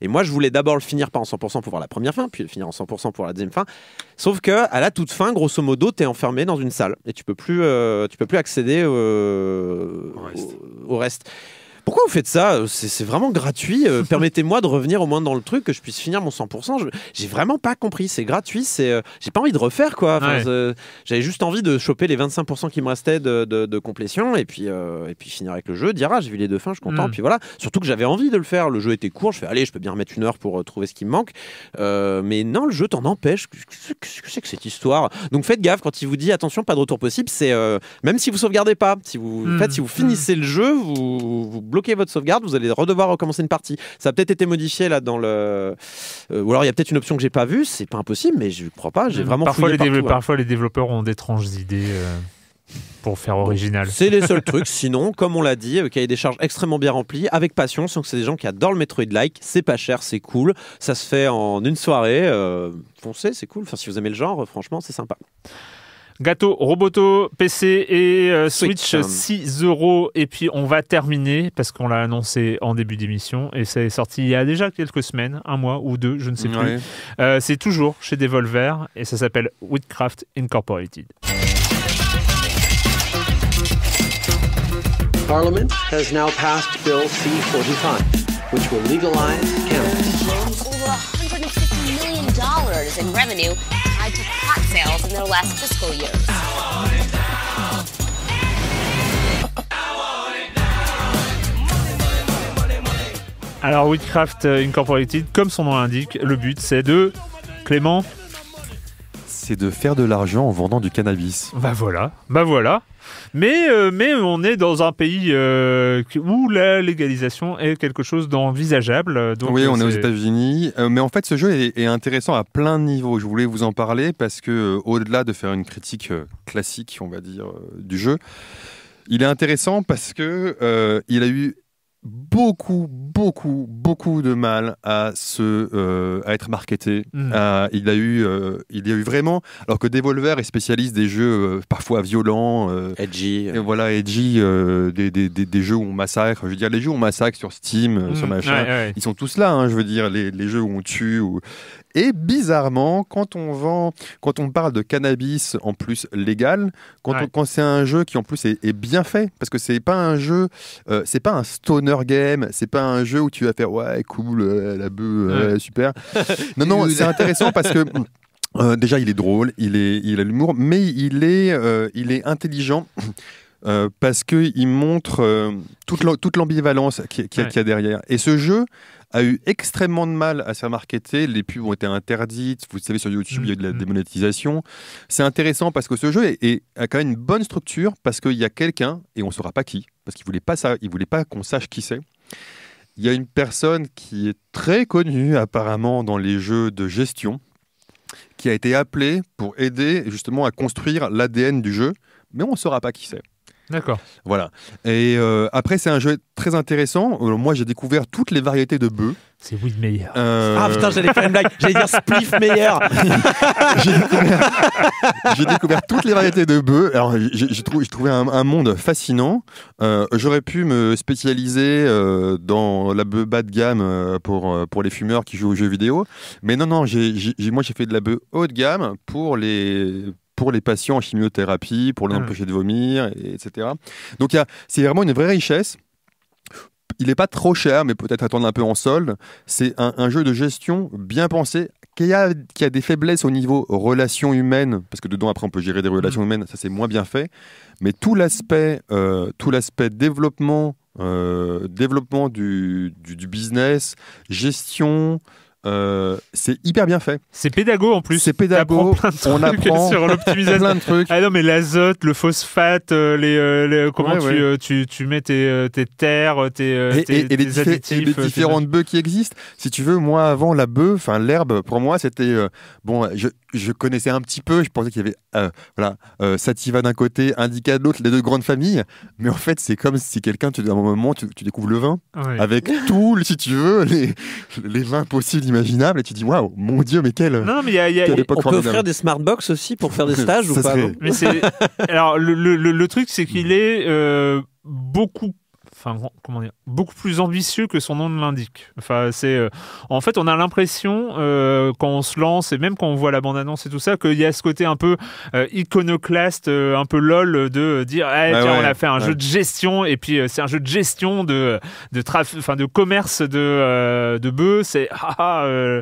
et moi, je voulais d'abord le finir pas en 100% pour voir la première fin, puis le finir en 100% pour la deuxième fin. Sauf que à la toute fin, grosso modo, tu es enfermé dans une salle et tu peux plus, tu peux plus accéder au reste pourquoi vous faites ça C'est vraiment gratuit. Euh, permettez-moi de revenir au moins dans le truc, que je puisse finir mon 100%. J'ai vraiment pas compris. C'est gratuit. C'est, euh, j'ai pas envie de refaire quoi. Euh, j'avais juste envie de choper les 25% qui me restaient de, complétion et puis et puis finir avec le jeu. dira ah j'ai vu les deux fins, je suis content. Mm. Puis voilà. Surtout que j'avais envie de le faire. Le jeu était court. Je fais allez, je peux bien remettre une heure pour trouver ce qui me manque. mais non, le jeu t'en empêche. Qu'est-ce que c'est que cette histoire Donc faites gaffe quand il vous dit attention, pas de retour possible. C'est même si vous sauvegardez pas, si vous en fait, mm. si vous finissez mm. le jeu, vous, vous votre sauvegarde, vous allez redevoir recommencer une partie. Ça a peut-être été modifié là dans le. Euh, ou alors il y a peut-être une option que j'ai pas vue, c'est pas impossible, mais je crois pas. J'ai mm. vraiment parfois, les, parfois les développeurs ont d'étranges idées. Euh, pour faire original. c'est les seuls trucs. Sinon, comme on l'a dit, y euh, cahier des charges extrêmement bien remplies, avec passion. sans que c'est des gens qui adorent le Metroid-like. C'est pas cher, c'est cool. Ça se fait en une soirée. foncez, c'est cool. Enfin, si vous aimez le genre, franchement, c'est sympa. Gâteau, Roboto, PC et euh, Switch, 6 euros. Et puis on va terminer parce qu'on l'a annoncé en début d'émission et c'est sorti il y a déjà quelques semaines, un mois ou deux, je ne sais plus. Euh, c'est toujours chez Devolver et ça s'appelle Whitcraft Incorporated. Parliament has now passed Bill C-45, which will legalize cannabis. $150 million in revenue alors Whitcraft euh, Incorporated, comme son nom l'indique, le but c'est de Clément c'est de faire de l'argent en vendant du cannabis. Bah voilà, bah voilà. Mais, euh, mais on est dans un pays euh, où la légalisation est quelque chose d'envisageable. oui, euh, on est, aux États-Unis. mais en fait, ce jeu est, est, intéressant à plein de niveaux. Je voulais vous en parler parce que, au-delà de faire une critique classique, on va dire, du jeu, il est intéressant parce que il a eu beaucoup, beaucoup, beaucoup de mal à se, euh, être marketé. Hmm. il a eu, euh, il y a eu vraiment. Alors que Devolver est spécialiste des jeux euh, parfois violents, edgy, voilà edgy, des, jeux où on massacre. Je veux dire, les jeux où on massacre sur Steam, sur hmm. machin, ils sont tous là. Hein, je veux dire, les, jeux où on tue. ou... Et bizarrement, quand on vend, quand on parle de cannabis en plus légal, quand, c'est un jeu qui en plus est, bien fait, parce que c'est pas un jeu, euh, c'est pas un stoner game, c'est pas un jeu où tu vas faire ouais cool euh, la bœuf euh, super. non non, c'est intéressant parce que déjà il est drôle, il est, il a l'humour, mais il est, il est intelligent. parce qu'il montre toute l'ambivalence qu'il y, a derrière. Et ce jeu, a eu extrêmement de mal à se faire marketer. Les pubs ont été interdites. Vous savez, sur YouTube, il y a eu de la mm, mm. démonétisation. C'est intéressant parce que ce jeu est, a quand même une bonne structure parce qu'il y a quelqu'un, et on ne saura pas qui, parce qu'il voulait pas ça, il voulait pas qu'on sache qui c'est. Il y a une personne qui est très connue apparemment dans les jeux de gestion, qui a été appelée pour aider justement à construire l'ADN du jeu, mais on ne saura pas qui c'est. D'accord. Voilà. Et euh, après, c'est un jeu très intéressant. Euh, moi, j'ai découvert toutes les variétés de bœufs. C'est Will euh, Ah putain, j'allais faire une blague. J'allais dire Spliff j'ai découvert... toutes les variétés de bœufs. Alors, j'ai trouvé, un, monde fascinant. J'aurais pu me spécialiser dans la bœuf bas de gamme pour, pour les fumeurs qui jouent aux jeux vidéo. Mais non, non, j'ai moi, j'ai fait de la bœuf haut de gamme pour les pour les patients en chimiothérapie, pour les ah. empêcher de vomir, etc. Donc c'est vraiment une vraie richesse. Il n'est pas trop cher, mais peut-être attendre un peu en solde. C'est un, jeu de gestion bien pensé, qui a, qui a, des faiblesses au niveau relations humaines, parce que dedans, après, on peut gérer des relations mmh. humaines, ça c'est moins bien fait, mais tout l'aspect, euh, tout l'aspect développement, euh, développement du, du, business, gestion, euh, c'est hyper bien fait. C'est pédago en plus. C'est pédago. on apprend sur l'optimisation. plein de trucs. Ah non, mais l'azote, le phosphate, euh, les, euh, comment tu, Tu, mets tes, tes terres, tes, et, les différentes bœufs qui existent. Si tu veux, moi avant la bœuf, enfin l'herbe, pour moi c'était bon. Je, je, connaissais un petit peu. Je pensais qu'il y avait voilà sativa d'un côté, indica de l'autre, les deux grandes familles. Mais en fait, c'est comme si quelqu'un, tu, à un moment, tu, découvres le vin avec tout, si tu veux, les, les vins possibles imaginable et tu dis waouh, mon Dieu, mais quelle. Non, mais y a, on peut offrir des box aussi pour faire des stages ou pas Alors, le, le, truc, c'est qu'il est, euh, beaucoup enfin comment dire, beaucoup plus ambitieux que son nom ne l'indique. Enfin, c'est euh, en fait on a l'impression euh, quand on se lance et même quand on voit la bande annonce et tout ça qu'il y a ce côté un peu euh, iconoclaste, un peu lol de dire eh, tiens, on a fait un jeu de gestion et puis c'est un jeu de gestion de de enfin de commerce de de bœufs, c'est ah, ah,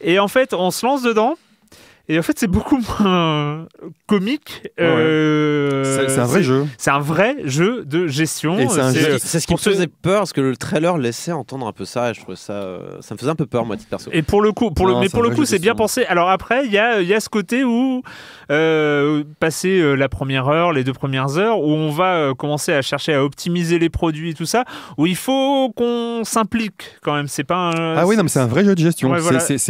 et en fait on se lance dedans et en fait, c'est beaucoup moins comique. Euh, c'est un vrai jeu. C'est un vrai jeu de gestion. Euh, c'est ce qui me faisait peur, parce que le trailer laissait entendre un peu ça. Et je trouvais ça, euh, ça me faisait un peu peur, moi, titre perso. Et pour le coup, pour le, mais pour le coup, c'est bien pensé. Alors après, il y a, y a, ce côté où passer la première heure, les deux premières heures, où on va commencer à chercher à optimiser les produits et tout ça, où il faut qu'on s'implique quand même. C'est pas. Un, ah oui, non, mais c'est un vrai jeu de gestion.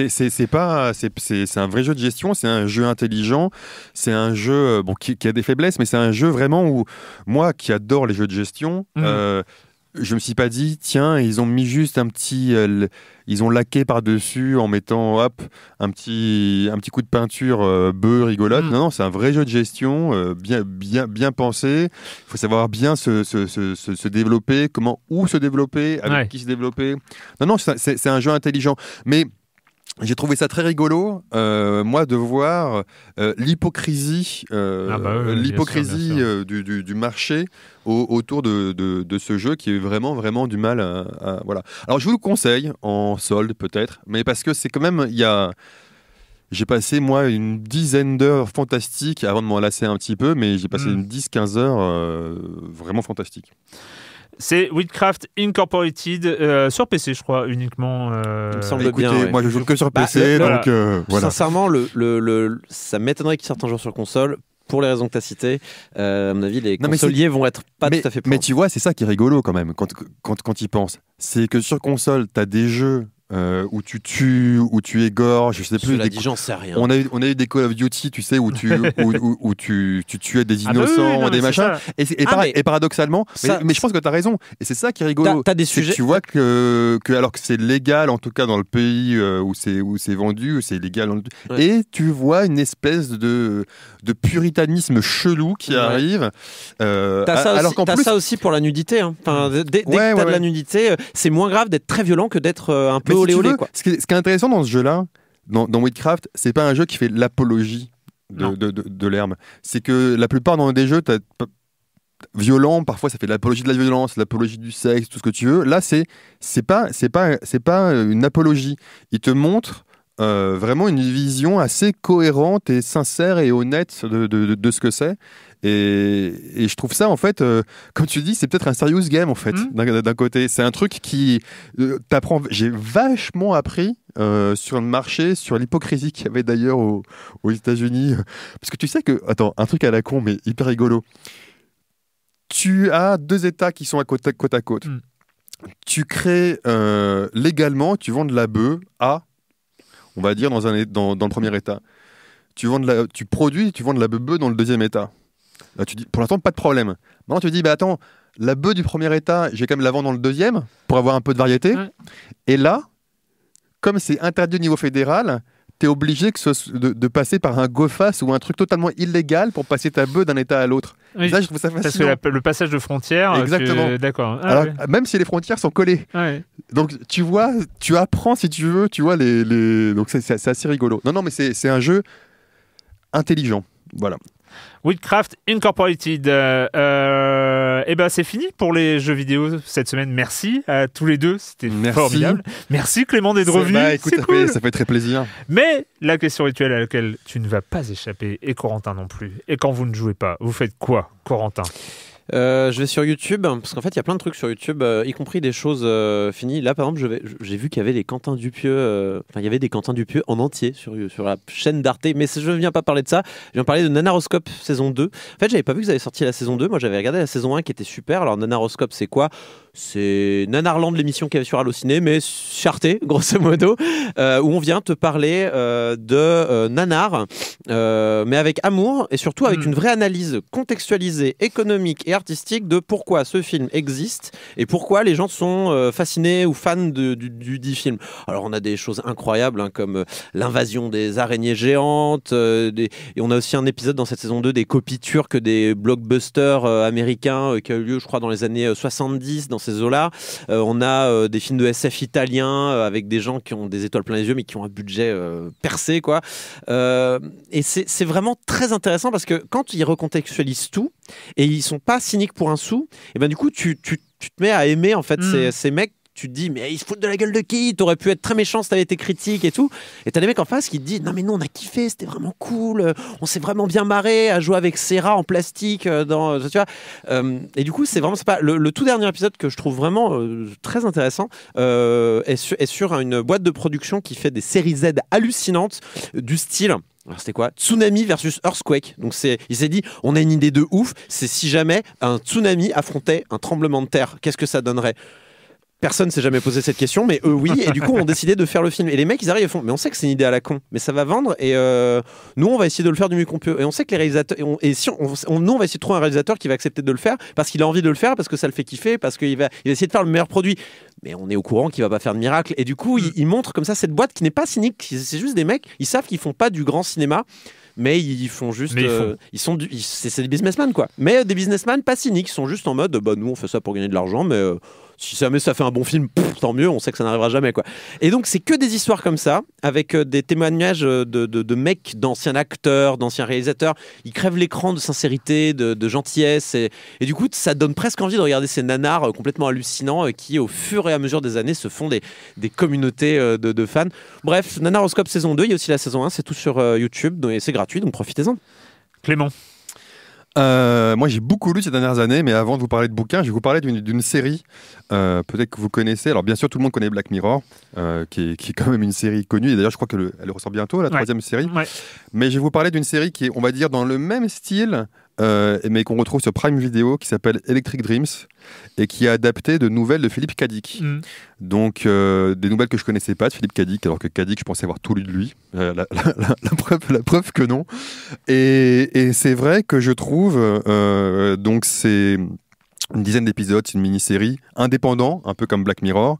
C'est pas, c'est un vrai jeu de gestion c'est un jeu intelligent, c'est un jeu euh, bon, qui, a des faiblesses, mais c'est un jeu vraiment où moi qui adore les jeux de gestion, mhm. euh, je me suis pas dit tiens ils ont mis juste un petit euh, ils ont laqué par dessus en mettant hop un petit un petit coup de peinture euh, rigolote mhm. non non c'est un vrai jeu de gestion euh, bien bien bien pensé il faut savoir bien se, développer comment où se développer avec qui se développer non non c'est un jeu intelligent mais j'ai trouvé ça très rigolo, euh, moi, de voir l'hypocrisie, l'hypocrisie du, du, marché autour de, de, ce jeu qui est vraiment, vraiment du mal. À, voilà. Alors, je vous le conseille en solde peut-être, mais parce que c'est quand même, il y a, j'ai passé moi une dizaine d'heures fantastiques avant de m'en lasser un petit peu, mais j'ai passé hmm. une 10-15 heures euh, vraiment fantastiques. C'est Witcraft Incorporated euh, sur PC, je crois, uniquement. Euh... Il me semble Écoutez, bien, Moi, je joue que sur bah, PC, euh, donc voilà. Euh, Sincèrement, ça m'étonnerait qu'il sorte un jour sur console. Pour les raisons que tu as citées, à mon avis, les non, consoliers vont être pas tout à fait prêts. Mais tu vois, c'est ça qui est rigolo quand même, quand, quand, quand y penses. C'est que sur console, tu as des jeux euh, où tu tues, où tu égorges, je sais plus. On a, eu, on a eu des Call of Duty, tu sais, où tu, où, où, tu, tu, tuais des ah bah innocents, des machins. Et, ah, et, paradoxalement, mais, je pense que tu as raison. Et c'est ça qui est rigolo. Tu vois que, que alors que c'est légal, en tout cas dans le pays euh, où c'est vendu, c'est légal. Et tu vois une espèce de de puritanisme chelou qui arrive. Euh, alors aussi, as ça aussi pour la nudité. Hein. Mm. dès, que de la nudité, euh, c'est moins grave d'être très violent que d'être euh, un peu Ce, qui est, intéressant dans ce jeu-là, dans, dans Witchcraft, c'est pas un jeu qui fait l'apologie de, l'herbe. C'est que la plupart dans des jeux, t'as violent, parfois ça fait l'apologie de la violence, l'apologie du sexe, tout ce que tu veux. Là, c'est c'est pas c'est pas c'est pas une apologie. Il te montre euh, vraiment une vision assez cohérente et sincère et honnête de, de, ce que c'est. Et, et, je trouve ça, en fait, euh, comme tu dis, c'est peut-être un serious game, en fait, mm. d'un côté. C'est un truc qui euh, t'apprend. J'ai vachement appris sur le marché, sur l'hypocrisie qu'il y avait d'ailleurs aux, aux États-Unis. Parce que tu sais que, attends, un truc à la con, mais hyper rigolo. Tu as deux États qui sont à côte à côte. Mm. Tu crées légalement, tu vends de la bœuf à on va dire, dans, le premier état. Tu, vends tu produis, tu vends de la beuh dans le deuxième état. Là, tu dis, pour l'instant, pas de problème. Maintenant, tu dis, bah attends, la beu du premier état, j'ai quand même la vente dans le deuxième pour avoir un peu de variété. Et là, comme c'est interdit au niveau fédéral, t'es obligé que de, passer par un GoFast ou un truc totalement illégal pour passer ta bœuf d'un état à l'autre. ça, je le passage de frontières. Euh, Exactement. D'accord. Ah, même si les frontières sont collées. Ah, donc, tu vois, tu apprends si tu veux, tu vois, les. Donc, c'est assez rigolo. Non, non, mais c'est un jeu intelligent. Voilà witchcraft Incorporated. Euh, et euh, eh ben c'est fini pour les jeux vidéo cette semaine. Merci à tous les deux, c'était formidable. Merci Clément d'être revenu. ça, fait, ça, fait, très plaisir. Mais la question rituelle à laquelle tu ne vas pas échapper et Corentin non plus. Et quand vous ne jouez pas, vous faites quoi, Corentin euh, je vais sur YouTube, parce qu'en fait, il y a plein de trucs sur YouTube, euh, y compris des choses euh, finies. Là, par exemple, j'ai vu qu'il y avait des Quentin Dupieux, enfin, il y avait des Quentin Dupieux en entier sur, sur la chaîne d'Arte, mais je ne viens pas parler de ça, je viens parler de Nanaroscope saison 2. En fait, j'avais pas vu que vous aviez sorti la saison 2, moi j'avais regardé la saison 1 qui était super. Alors, Nanaroscope, c'est quoi C'est Nanarland, l'émission qu'il y avait sur Allociné, mais charté, grosso modo, où on vient te parler de Nanar, mais avec amour et surtout avec hmm. une vraie analyse contextualisée, économique et artistique de pourquoi ce film existe et pourquoi les gens sont euh, fascinés ou fans du, du dit film. Alors on a des choses incroyables hein, comme euh, l'invasion des araignées géantes, euh, et on a aussi un épisode dans cette saison 2 des copies turques des blockbusters américains qui a eu lieu je crois dans les années 70 dans ces eaux-là. on a des films de SF italiens avec des gens qui ont des étoiles plein les yeux mais qui ont un budget percé quoi. et c'est vraiment très intéressant parce que quand ils recontextualisent tout et ils sont pas cynique pour un sou, et ben du coup, tu, te mets à aimer en fait mm. ces, mecs tu te dis mais ils se foutent de la gueule de qui t'aurais pu être très méchant si t'avais été critique et tout et t'as des mecs en face qui te disent non mais nous on a kiffé c'était vraiment cool euh, on s'est vraiment bien marré à jouer avec ces en plastique euh, dans euh, tu vois et du coup c'est vraiment pas le, tout dernier épisode que je trouve vraiment très intéressant est, est sur une boîte de production qui fait des séries Z hallucinantes du style alors c'était quoi Tsunami versus Earthquake. Donc c'est, il s'est dit, on a une idée de ouf, c'est si jamais un tsunami affrontait un tremblement de terre, qu'est-ce que ça donnerait Personne s'est jamais posé cette question, mais eux oui, et du coup on décidé de faire le film. Et les mecs ils arrivent et font, mais on sait que c'est une idée à la con, mais ça va vendre, et euh, nous on va essayer de le faire du mieux qu'on peut. Et on sait que les réalisateurs, et, nous on va essayer de trouver un réalisateur qui va accepter de le faire, parce qu'il a envie de le faire, parce que ça le fait kiffer, parce qu'il va, essayer de faire le meilleur produit. Mais on est au courant qu'il va pas faire de miracle. Et du coup ils montrent comme ça cette boîte qui n'est pas cynique, c'est juste des mecs, ils savent qu'ils font pas du grand cinéma mais ils font juste. Euh, ils, sont c'est, des businessmen quoi. Mais des businessmen pas cyniques, ils sont juste en mode bah nous on fait ça pour gagner de l'argent, mais euh, si jamais ça fait un bon film, pourtant tant mieux, on sait que ça n'arrivera jamais. quoi. Et donc, c'est que des histoires comme ça, avec euh, des témoignages euh, de, mecs, d'anciens acteurs, d'anciens réalisateurs. Ils crèvent l'écran de sincérité, de, gentillesse. Et, du coup, ça donne presque envie de regarder ces nanars euh, complètement hallucinants qui, au fur et à mesure des années, se font des, communautés de, de fans. Bref, Nanaroscope saison 2, il y a aussi la saison 1, c'est tout sur YouTube et c'est gratuit, donc profitez-en. Clément. Euh, moi, j'ai beaucoup lu ces dernières années, mais avant de vous parler de bouquins, je vais vous parler d'une série, euh, peut-être que vous connaissez. Alors, bien sûr, tout le monde connaît Black Mirror, euh, qui, est, quand même une série connue. Et d'ailleurs, je crois qu'elle ressort bientôt, la troisième série. Mais je vais vous parler d'une série qui est, on va dire, dans le même style, euh, mais qu'on retrouve ce Prime Video qui s'appelle Electric Dreams et qui a adapté de nouvelles de Philippe Cadic. Mm. Donc euh, des nouvelles que je connaissais pas de Philippe Cadic, alors que Cadic, je pensais avoir tout lu de lui. Euh, la, preuve, la preuve que non. Et, et c'est vrai que je trouve donc c'est une dizaine d'épisodes, c'est une mini-série indépendant, un peu comme Black Mirror,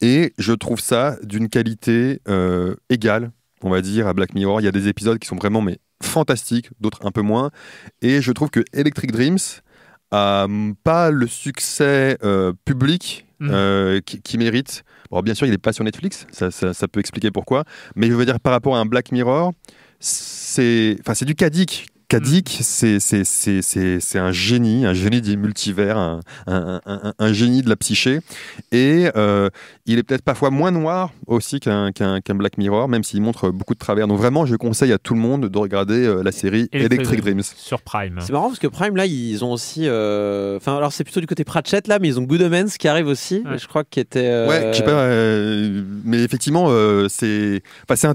et je trouve ça d'une qualité égale on va dire, à Black Mirror. Il y a des épisodes qui sont vraiment mais Fantastique, d'autres un peu moins. Et je trouve que Electric Dreams a hum, pas le succès euh, public mm. euh, qui, mérite. Bon, bien sûr, il n'est pas sur Netflix, ça, peut expliquer pourquoi. Mais je veux dire, par rapport à un Black Mirror, c'est, enfin, c'est du cadique Kadik, c'est un génie, un génie des multivers, un, génie de la psyché. Et euh, il est peut-être parfois moins noir aussi qu'un Black Mirror, même s'il montre beaucoup de travers. Donc vraiment, je conseille à tout le monde de regarder euh, la série Electric, Dreams. Sur Prime. C'est marrant parce que Prime, là, ils ont aussi... Euh, enfin, alors c'est plutôt du côté Pratchett, là, mais ils ont Good Omens qui arrive aussi, je crois, qu'il était... Ouais, mais effectivement, c'est enfin, un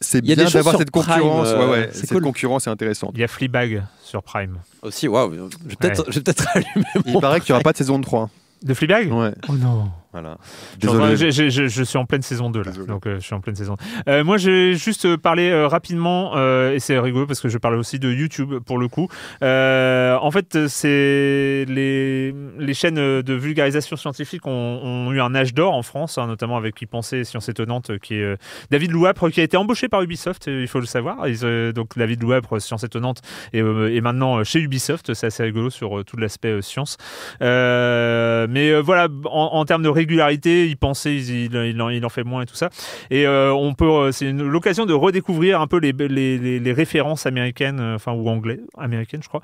c'est bien d'avoir cette concurrence. ouais, ouais, euh, cette concurrence est intéressante. Il y a Fleabag sur Prime. Aussi, waouh. Je vais peut-être peut allumer. Il paraît qu'il n'y aura pas de saison 3. De Fleabag Ouais. Oh non. Voilà. Désolé. Je, je, je, suis en pleine saison 2 là, donc euh, je suis en pleine saison. Euh, moi, vais juste euh, parler euh, rapidement et c'est rigolo parce que je parle aussi de YouTube pour le coup. en fait, c'est les, les, chaînes de vulgarisation scientifique ont, eu un âge d'or en France, hein, notamment avec qui penser Science étonnante, qui est David Louapre qui a été embauché par Ubisoft, il faut le savoir. donc David Louapre, Science étonnante, est maintenant chez Ubisoft, c'est assez rigolo sur tout l'aspect science. mais voilà, en, en termes de régularité, il pensait, il, en, fait moins et tout ça. Et euh, on peut, euh, c'est l'occasion de redécouvrir un peu les, les, références américaines, euh, enfin ou anglais, américaines, je crois,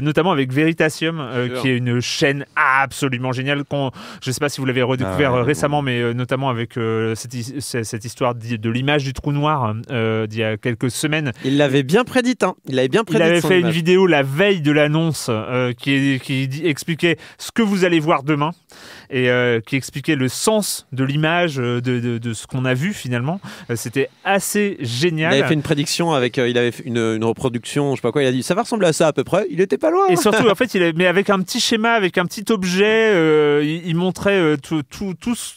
notamment avec Veritasium, qui est une chaîne absolument géniale. Qu'on, je sais pas si vous l'avez redécouvert ah récemment, mais notamment avec cette, histoire de l'image du trou noir d'il y a quelques semaines. Il l'avait bien prédit. Hein. Il avait bien Il avait fait une vidéo la veille de l'annonce qui, expliquait ce que vous allez voir demain et euh, qui expliquait le sens de l'image euh, de, de, de, ce qu'on a vu finalement. Euh, c'était assez génial. Il avait fait une prédiction avec, il avait une, une, reproduction, je sais pas quoi. Il a dit ça va ressembler à ça à peu près. Il était pas loin. Et surtout, en fait, il mais avec un petit schéma, avec un petit objet, il, montrait tout, tout,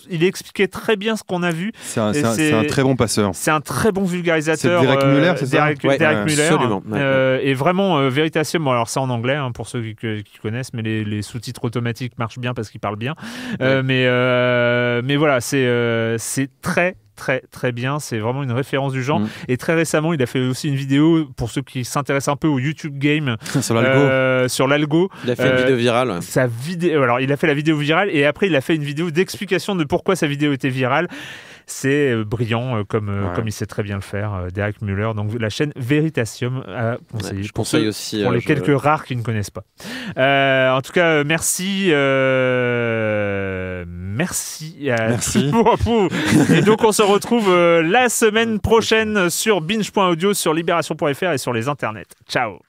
il expliquait très bien ce qu'on a vu. C'est un, un, très bon passeur. C'est un très bon vulgarisateur. Derek Muller, c'est ça. Derek, Muller. Hein. et vraiment véritablement Bon, alors ça en anglais hein, pour ceux qui, connaissent, mais les, les sous-titres automatiques marchent bien parce qu'ils parlent bien. Euh, mais, euh, mais voilà, c'est euh, c'est très très très bien. C'est vraiment une référence du genre. Mm. Et très récemment, il a fait aussi une vidéo pour ceux qui s'intéressent un peu au YouTube game sur l'algo. Il a fait une vidéo virale. Sa vidéo. Alors, il a fait la vidéo virale et après, il a fait une vidéo d'explication de pourquoi sa vidéo était virale. C'est euh, brillant, euh, comme, euh, comme il sait très bien le faire, Derek Muller. Donc la chaîne Veritasium conseille. je conseille aussi. Pour hein, les quelques rares qui ne connaissent pas. en tout cas, merci. merci. À merci. et donc on se retrouve la semaine prochaine sur binge.audio, sur libération.fr et sur les internets. Ciao.